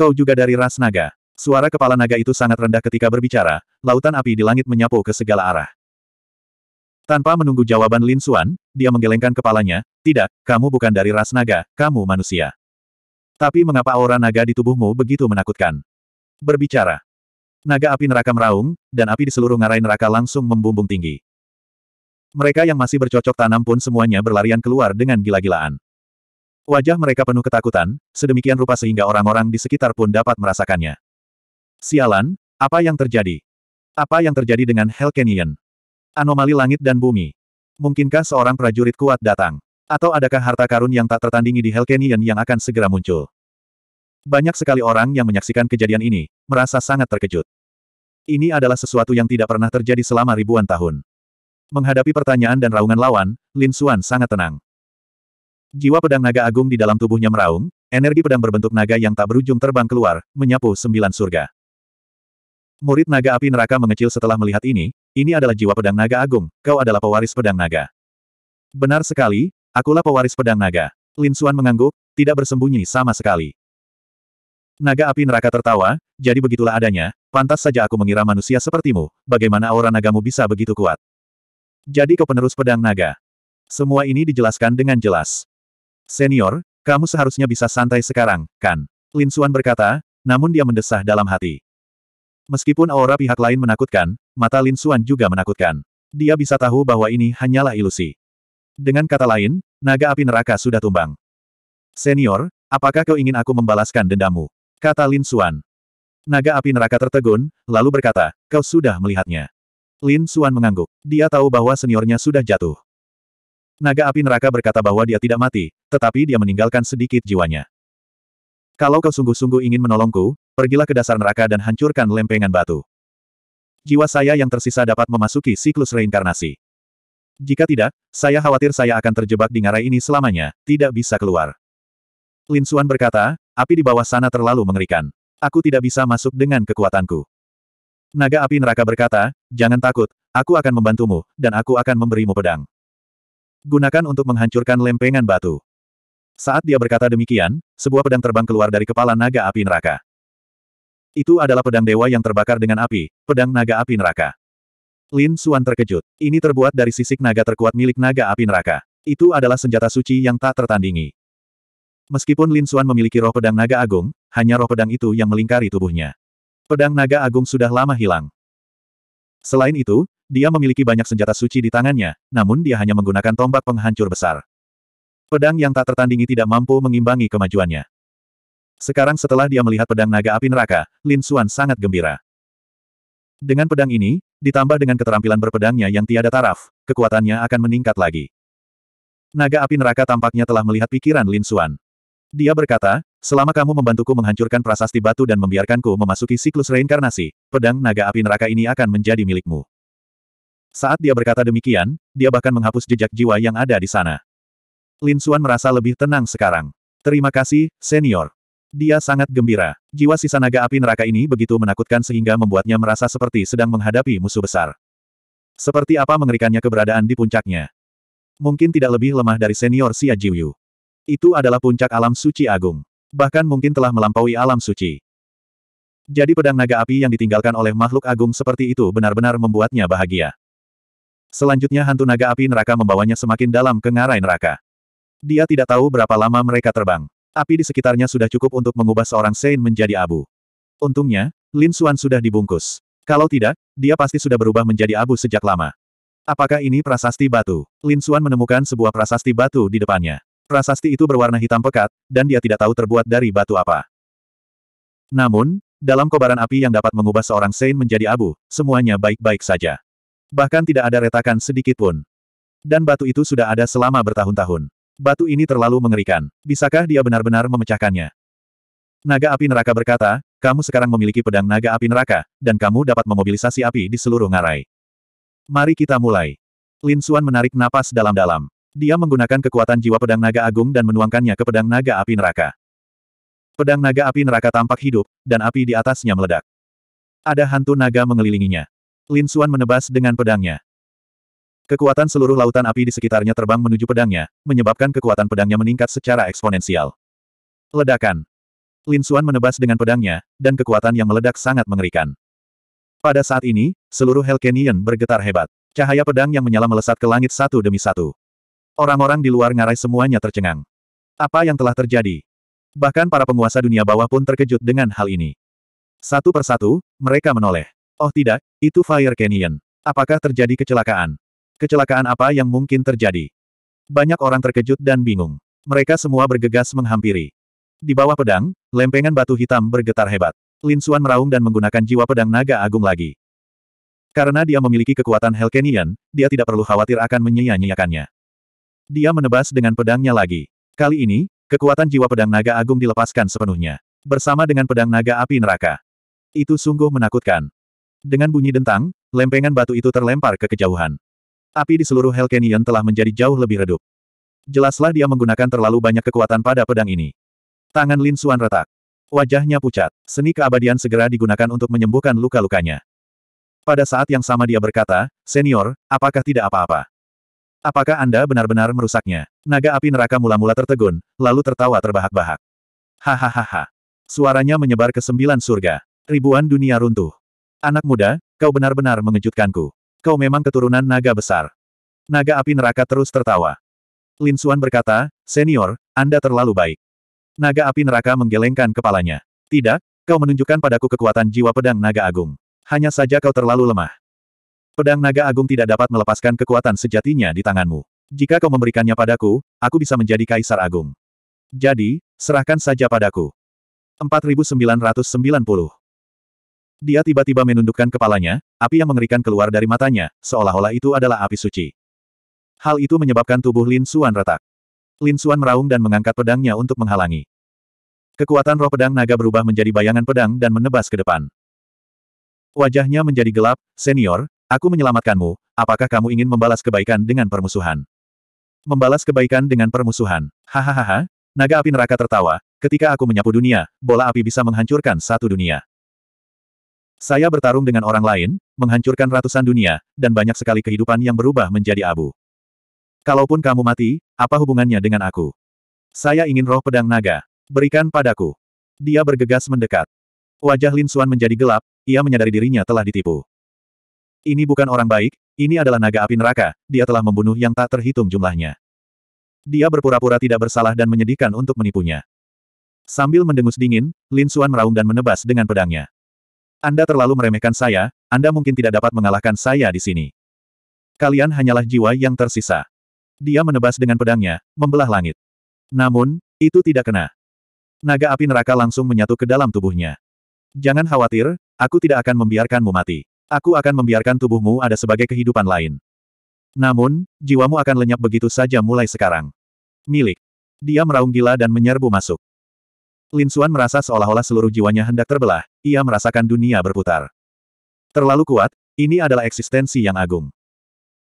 Kau juga dari ras naga. Suara kepala naga itu sangat rendah ketika berbicara, lautan api di langit menyapu ke segala arah. Tanpa menunggu jawaban Lin Xuan, dia menggelengkan kepalanya, tidak, kamu bukan dari ras naga, kamu manusia. Tapi mengapa aura naga di tubuhmu begitu menakutkan? Berbicara, naga api neraka meraung, dan api di seluruh ngarai neraka langsung membumbung tinggi. Mereka yang masih bercocok tanam pun semuanya berlarian keluar dengan gila-gilaan. Wajah mereka penuh ketakutan, sedemikian rupa sehingga orang-orang di sekitar pun dapat merasakannya. Sialan, apa yang terjadi? Apa yang terjadi dengan Hell Canyon? Anomali langit dan bumi. Mungkinkah seorang prajurit kuat datang? Atau adakah harta karun yang tak tertandingi di Hell Canyon yang akan segera muncul? Banyak sekali orang yang menyaksikan kejadian ini, merasa sangat terkejut. Ini adalah sesuatu yang tidak pernah terjadi selama ribuan tahun. Menghadapi pertanyaan dan raungan lawan, Lin Xuan sangat tenang. Jiwa pedang naga agung di dalam tubuhnya meraung, energi pedang berbentuk naga yang tak berujung terbang keluar, menyapu sembilan surga. Murid naga api neraka mengecil setelah melihat ini, ini adalah jiwa pedang naga agung, kau adalah pewaris pedang naga. Benar sekali, akulah pewaris pedang naga. Lin Xuan mengangguk, tidak bersembunyi sama sekali. Naga api neraka tertawa, jadi begitulah adanya, Pantas saja aku mengira manusia sepertimu, bagaimana aura nagamu bisa begitu kuat. Jadi kau penerus pedang naga. Semua ini dijelaskan dengan jelas. Senior, kamu seharusnya bisa santai sekarang, kan? Lin Xuan berkata, namun dia mendesah dalam hati. Meskipun aura pihak lain menakutkan, mata Lin Xuan juga menakutkan. Dia bisa tahu bahwa ini hanyalah ilusi. Dengan kata lain, naga api neraka sudah tumbang. Senior, apakah kau ingin aku membalaskan dendammu? Kata Lin Xuan. Naga api neraka tertegun, lalu berkata, kau sudah melihatnya. Lin Suan mengangguk. Dia tahu bahwa seniornya sudah jatuh. Naga api neraka berkata bahwa dia tidak mati, tetapi dia meninggalkan sedikit jiwanya. Kalau kau sungguh-sungguh ingin menolongku, pergilah ke dasar neraka dan hancurkan lempengan batu. Jiwa saya yang tersisa dapat memasuki siklus reinkarnasi. Jika tidak, saya khawatir saya akan terjebak di ngarai ini selamanya, tidak bisa keluar. Lin Suan berkata, api di bawah sana terlalu mengerikan. Aku tidak bisa masuk dengan kekuatanku. Naga api neraka berkata, jangan takut, aku akan membantumu, dan aku akan memberimu pedang. Gunakan untuk menghancurkan lempengan batu. Saat dia berkata demikian, sebuah pedang terbang keluar dari kepala naga api neraka. Itu adalah pedang dewa yang terbakar dengan api, pedang naga api neraka. Lin Suan terkejut. Ini terbuat dari sisik naga terkuat milik naga api neraka. Itu adalah senjata suci yang tak tertandingi. Meskipun Lin Suan memiliki roh pedang naga agung, hanya roh pedang itu yang melingkari tubuhnya. Pedang naga agung sudah lama hilang. Selain itu, dia memiliki banyak senjata suci di tangannya, namun dia hanya menggunakan tombak penghancur besar. Pedang yang tak tertandingi tidak mampu mengimbangi kemajuannya. Sekarang setelah dia melihat pedang naga api neraka, Lin Xuan sangat gembira. Dengan pedang ini, ditambah dengan keterampilan berpedangnya yang tiada taraf, kekuatannya akan meningkat lagi. Naga api neraka tampaknya telah melihat pikiran Lin Xuan. Dia berkata, Selama kamu membantuku menghancurkan prasasti batu dan membiarkanku memasuki siklus reinkarnasi, pedang naga api neraka ini akan menjadi milikmu. Saat dia berkata demikian, dia bahkan menghapus jejak jiwa yang ada di sana. Lin Xuan merasa lebih tenang sekarang. Terima kasih, senior. Dia sangat gembira. Jiwa sisa naga api neraka ini begitu menakutkan sehingga membuatnya merasa seperti sedang menghadapi musuh besar. Seperti apa mengerikannya keberadaan di puncaknya. Mungkin tidak lebih lemah dari senior Xia Jiuyu. Itu adalah puncak alam suci agung. Bahkan mungkin telah melampaui alam suci. Jadi pedang naga api yang ditinggalkan oleh makhluk agung seperti itu benar-benar membuatnya bahagia. Selanjutnya hantu naga api neraka membawanya semakin dalam ke ngarai neraka. Dia tidak tahu berapa lama mereka terbang. Api di sekitarnya sudah cukup untuk mengubah seorang Sein menjadi abu. Untungnya, Lin Xuan sudah dibungkus. Kalau tidak, dia pasti sudah berubah menjadi abu sejak lama. Apakah ini prasasti batu? Lin Xuan menemukan sebuah prasasti batu di depannya. Prasasti itu berwarna hitam pekat, dan dia tidak tahu terbuat dari batu apa. Namun, dalam kobaran api yang dapat mengubah seorang Sein menjadi abu, semuanya baik-baik saja. Bahkan tidak ada retakan sedikit pun. Dan batu itu sudah ada selama bertahun-tahun. Batu ini terlalu mengerikan. Bisakah dia benar-benar memecahkannya? Naga api neraka berkata, kamu sekarang memiliki pedang naga api neraka, dan kamu dapat memobilisasi api di seluruh ngarai. Mari kita mulai. Lin Xuan menarik napas dalam-dalam. Dia menggunakan kekuatan jiwa pedang naga agung dan menuangkannya ke pedang naga api neraka. Pedang naga api neraka tampak hidup, dan api di atasnya meledak. Ada hantu naga mengelilinginya. Lin Suan menebas dengan pedangnya. Kekuatan seluruh lautan api di sekitarnya terbang menuju pedangnya, menyebabkan kekuatan pedangnya meningkat secara eksponensial. Ledakan. Lin Suan menebas dengan pedangnya, dan kekuatan yang meledak sangat mengerikan. Pada saat ini, seluruh Hell Canyon bergetar hebat. Cahaya pedang yang menyala melesat ke langit satu demi satu. Orang-orang di luar ngarai semuanya tercengang. Apa yang telah terjadi? Bahkan para penguasa dunia bawah pun terkejut dengan hal ini. Satu persatu, mereka menoleh. Oh tidak, itu Fire Canyon. Apakah terjadi kecelakaan? Kecelakaan apa yang mungkin terjadi? Banyak orang terkejut dan bingung. Mereka semua bergegas menghampiri. Di bawah pedang, lempengan batu hitam bergetar hebat. Lin Suan meraung dan menggunakan jiwa pedang naga agung lagi. Karena dia memiliki kekuatan Hell Canyon, dia tidak perlu khawatir akan menyia-nyiakannya. Dia menebas dengan pedangnya lagi. Kali ini, kekuatan jiwa pedang naga agung dilepaskan sepenuhnya. Bersama dengan pedang naga api neraka. Itu sungguh menakutkan. Dengan bunyi dentang, lempengan batu itu terlempar ke kejauhan. Api di seluruh Hell Canyon telah menjadi jauh lebih redup. Jelaslah dia menggunakan terlalu banyak kekuatan pada pedang ini. Tangan Lin Suan retak. Wajahnya pucat. Seni keabadian segera digunakan untuk menyembuhkan luka-lukanya. Pada saat yang sama dia berkata, Senior, apakah tidak apa-apa? Apakah Anda benar-benar merusaknya? Naga api neraka mula-mula tertegun, lalu tertawa terbahak-bahak. Hahaha. Suaranya menyebar ke sembilan surga. Ribuan dunia runtuh. Anak muda, kau benar-benar mengejutkanku. Kau memang keturunan naga besar. Naga api neraka terus tertawa. Lin Suan berkata, Senior, Anda terlalu baik. Naga api neraka menggelengkan kepalanya. Tidak, kau menunjukkan padaku kekuatan jiwa pedang naga agung. Hanya saja kau terlalu lemah. Pedang naga agung tidak dapat melepaskan kekuatan sejatinya di tanganmu. Jika kau memberikannya padaku, aku bisa menjadi kaisar agung. Jadi, serahkan saja padaku. 4990. Dia tiba-tiba menundukkan kepalanya, api yang mengerikan keluar dari matanya, seolah-olah itu adalah api suci. Hal itu menyebabkan tubuh Lin Xuan retak. Lin Xuan meraung dan mengangkat pedangnya untuk menghalangi. Kekuatan roh pedang naga berubah menjadi bayangan pedang dan menebas ke depan. Wajahnya menjadi gelap, senior, Aku menyelamatkanmu, apakah kamu ingin membalas kebaikan dengan permusuhan? Membalas kebaikan dengan permusuhan. Hahaha, naga api neraka tertawa, ketika aku menyapu dunia, bola api bisa menghancurkan satu dunia. Saya bertarung dengan orang lain, menghancurkan ratusan dunia, dan banyak sekali kehidupan yang berubah menjadi abu. Kalaupun kamu mati, apa hubungannya dengan aku? Saya ingin roh pedang naga. Berikan padaku. Dia bergegas mendekat. Wajah Lin Xuan menjadi gelap, ia menyadari dirinya telah ditipu. Ini bukan orang baik, ini adalah naga api neraka, dia telah membunuh yang tak terhitung jumlahnya. Dia berpura-pura tidak bersalah dan menyedihkan untuk menipunya. Sambil mendengus dingin, Lin Xuan meraung dan menebas dengan pedangnya. Anda terlalu meremehkan saya, Anda mungkin tidak dapat mengalahkan saya di sini. Kalian hanyalah jiwa yang tersisa. Dia menebas dengan pedangnya, membelah langit. Namun, itu tidak kena. Naga api neraka langsung menyatu ke dalam tubuhnya. Jangan khawatir, aku tidak akan membiarkanmu mati. Aku akan membiarkan tubuhmu ada sebagai kehidupan lain. Namun, jiwamu akan lenyap begitu saja mulai sekarang. Milik. Dia meraung gila dan menyerbu masuk. Lin Xuan merasa seolah-olah seluruh jiwanya hendak terbelah, ia merasakan dunia berputar. Terlalu kuat, ini adalah eksistensi yang agung.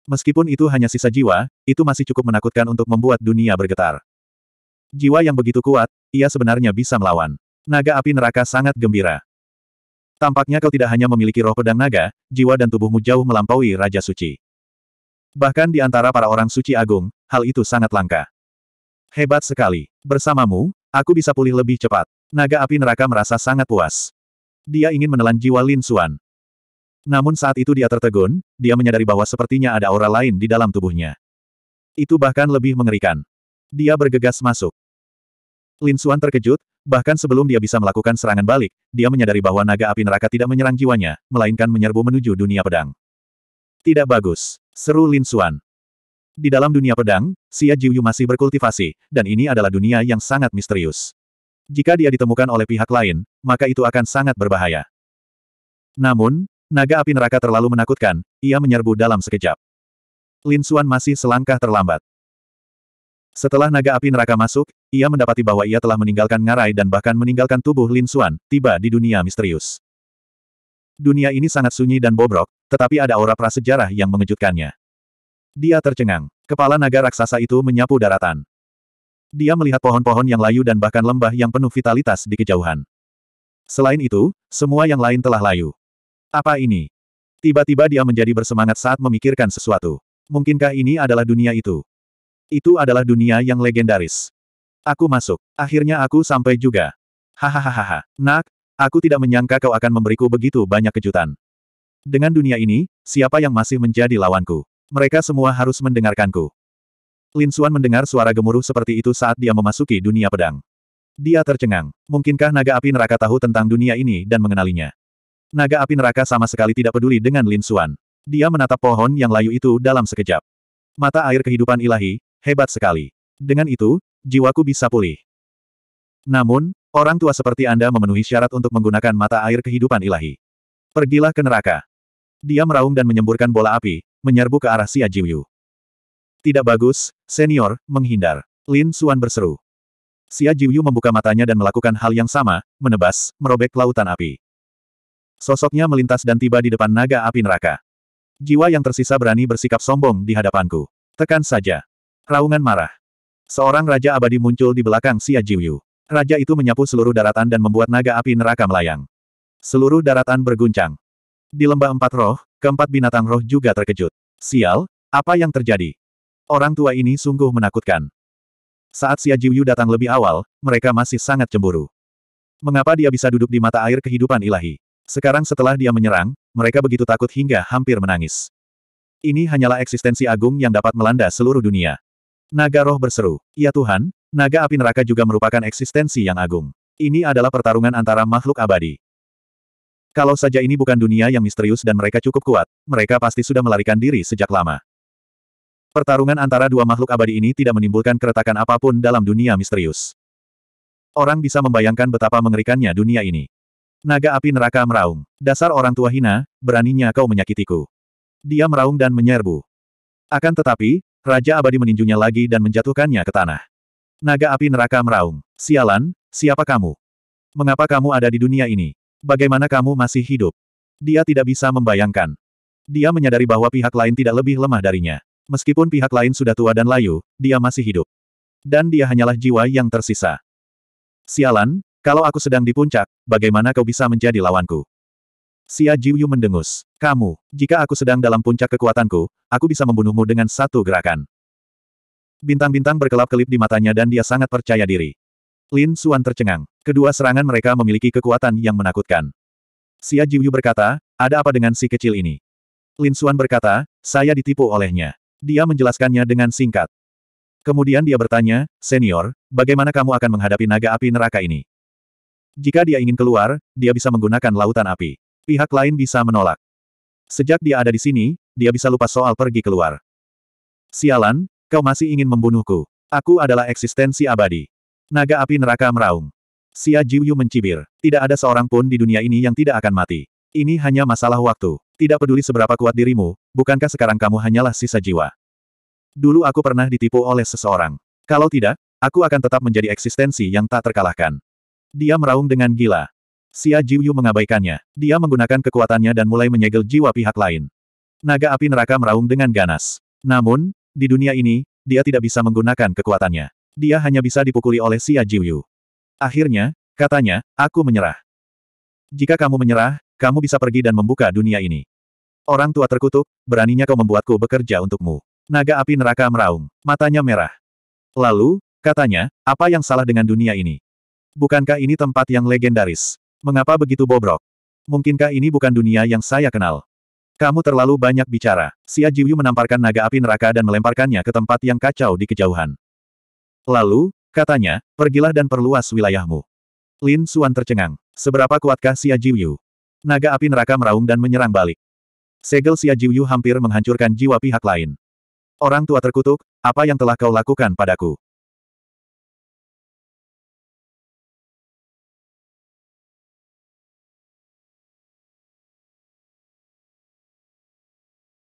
Meskipun itu hanya sisa jiwa, itu masih cukup menakutkan untuk membuat dunia bergetar. Jiwa yang begitu kuat, ia sebenarnya bisa melawan. Naga api neraka sangat gembira. Tampaknya kau tidak hanya memiliki roh pedang naga, jiwa dan tubuhmu jauh melampaui Raja Suci. Bahkan di antara para orang suci agung, hal itu sangat langka. Hebat sekali. Bersamamu, aku bisa pulih lebih cepat. Naga api neraka merasa sangat puas. Dia ingin menelan jiwa Lin Suan. Namun saat itu dia tertegun, dia menyadari bahwa sepertinya ada aura lain di dalam tubuhnya. Itu bahkan lebih mengerikan. Dia bergegas masuk. Lin Suan terkejut, Bahkan sebelum dia bisa melakukan serangan balik, dia menyadari bahwa naga api neraka tidak menyerang jiwanya, melainkan menyerbu menuju dunia pedang. Tidak bagus. Seru Lin Xuan. Di dalam dunia pedang, Xia Jiuyu masih berkultivasi, dan ini adalah dunia yang sangat misterius. Jika dia ditemukan oleh pihak lain, maka itu akan sangat berbahaya. Namun, naga api neraka terlalu menakutkan, ia menyerbu dalam sekejap. Lin Xuan masih selangkah terlambat. Setelah naga api neraka masuk, ia mendapati bahwa ia telah meninggalkan ngarai dan bahkan meninggalkan tubuh Lin Xuan, tiba di dunia misterius. Dunia ini sangat sunyi dan bobrok, tetapi ada aura prasejarah yang mengejutkannya. Dia tercengang. Kepala naga raksasa itu menyapu daratan. Dia melihat pohon-pohon yang layu dan bahkan lembah yang penuh vitalitas di kejauhan. Selain itu, semua yang lain telah layu. Apa ini? Tiba-tiba dia menjadi bersemangat saat memikirkan sesuatu. Mungkinkah ini adalah dunia itu? Itu adalah dunia yang legendaris. Aku masuk. Akhirnya aku sampai juga. Hahaha. Nak, aku tidak menyangka kau akan memberiku begitu banyak kejutan. Dengan dunia ini, siapa yang masih menjadi lawanku? Mereka semua harus mendengarkanku. Lin Xuan mendengar suara gemuruh seperti itu saat dia memasuki dunia pedang. Dia tercengang. Mungkinkah naga api neraka tahu tentang dunia ini dan mengenalinya? Naga api neraka sama sekali tidak peduli dengan Lin Xuan. Dia menatap pohon yang layu itu dalam sekejap. Mata air kehidupan ilahi, Hebat sekali. Dengan itu, jiwaku bisa pulih. Namun, orang tua seperti Anda memenuhi syarat untuk menggunakan mata air kehidupan ilahi. Pergilah ke neraka. Dia meraung dan menyemburkan bola api, menyerbu ke arah Xia Jiuyu. Tidak bagus, senior, menghindar. Lin Suan berseru. Xia Jiuyu membuka matanya dan melakukan hal yang sama, menebas, merobek lautan api. Sosoknya melintas dan tiba di depan naga api neraka. Jiwa yang tersisa berani bersikap sombong di hadapanku. Tekan saja. Raungan marah. Seorang raja abadi muncul di belakang Xia Jiuyu. Raja itu menyapu seluruh daratan dan membuat naga api neraka melayang. Seluruh daratan berguncang. Di lembah empat roh, keempat binatang roh juga terkejut. Sial, apa yang terjadi? Orang tua ini sungguh menakutkan. Saat Xia Jiuyu datang lebih awal, mereka masih sangat cemburu. Mengapa dia bisa duduk di mata air kehidupan ilahi? Sekarang setelah dia menyerang, mereka begitu takut hingga hampir menangis. Ini hanyalah eksistensi agung yang dapat melanda seluruh dunia. Naga roh berseru, Ya Tuhan, naga api neraka juga merupakan eksistensi yang agung. Ini adalah pertarungan antara makhluk abadi. Kalau saja ini bukan dunia yang misterius dan mereka cukup kuat, mereka pasti sudah melarikan diri sejak lama. Pertarungan antara dua makhluk abadi ini tidak menimbulkan keretakan apapun dalam dunia misterius. Orang bisa membayangkan betapa mengerikannya dunia ini. Naga api neraka meraung. Dasar orang tua hina, beraninya kau menyakitiku. Dia meraung dan menyerbu. Akan tetapi, Raja abadi meninjunya lagi dan menjatuhkannya ke tanah. Naga api neraka meraung. Sialan, siapa kamu? Mengapa kamu ada di dunia ini? Bagaimana kamu masih hidup? Dia tidak bisa membayangkan. Dia menyadari bahwa pihak lain tidak lebih lemah darinya. Meskipun pihak lain sudah tua dan layu, dia masih hidup. Dan dia hanyalah jiwa yang tersisa. Sialan, kalau aku sedang di puncak, bagaimana kau bisa menjadi lawanku? Xia Jiuyu mendengus. Kamu, jika aku sedang dalam puncak kekuatanku, aku bisa membunuhmu dengan satu gerakan. Bintang-bintang berkelap-kelip di matanya dan dia sangat percaya diri. Lin Xuan tercengang. Kedua serangan mereka memiliki kekuatan yang menakutkan. Xia Jiuyu berkata, ada apa dengan si kecil ini? Lin Xuan berkata, saya ditipu olehnya. Dia menjelaskannya dengan singkat. Kemudian dia bertanya, senior, bagaimana kamu akan menghadapi naga api neraka ini? Jika dia ingin keluar, dia bisa menggunakan lautan api. Pihak lain bisa menolak. Sejak dia ada di sini, dia bisa lupa soal pergi keluar. Sialan, kau masih ingin membunuhku. Aku adalah eksistensi abadi. Naga api neraka meraung. Xia Jiuyu mencibir. Tidak ada seorang pun di dunia ini yang tidak akan mati. Ini hanya masalah waktu. Tidak peduli seberapa kuat dirimu, bukankah sekarang kamu hanyalah sisa jiwa? Dulu aku pernah ditipu oleh seseorang. Kalau tidak, aku akan tetap menjadi eksistensi yang tak terkalahkan. Dia meraung dengan gila. Xia Jiuyu mengabaikannya. Dia menggunakan kekuatannya dan mulai menyegel jiwa pihak lain. Naga api neraka meraung dengan ganas. Namun, di dunia ini, dia tidak bisa menggunakan kekuatannya. Dia hanya bisa dipukuli oleh Xia Jiuyu. Akhirnya, katanya, aku menyerah. Jika kamu menyerah, kamu bisa pergi dan membuka dunia ini. Orang tua terkutuk, beraninya kau membuatku bekerja untukmu. Naga api neraka meraung, matanya merah. Lalu, katanya, apa yang salah dengan dunia ini? Bukankah ini tempat yang legendaris? Mengapa begitu bobrok? Mungkinkah ini bukan dunia yang saya kenal? Kamu terlalu banyak bicara. Xia Jiu menamparkan naga api neraka dan melemparkannya ke tempat yang kacau di kejauhan. Lalu, katanya, pergilah dan perluas wilayahmu. Lin Suan tercengang. Seberapa kuatkah Xia Jiu? Naga api neraka meraung dan menyerang balik. Segel Xia Jiu hampir menghancurkan jiwa pihak lain. Orang tua terkutuk, apa yang telah kau lakukan padaku?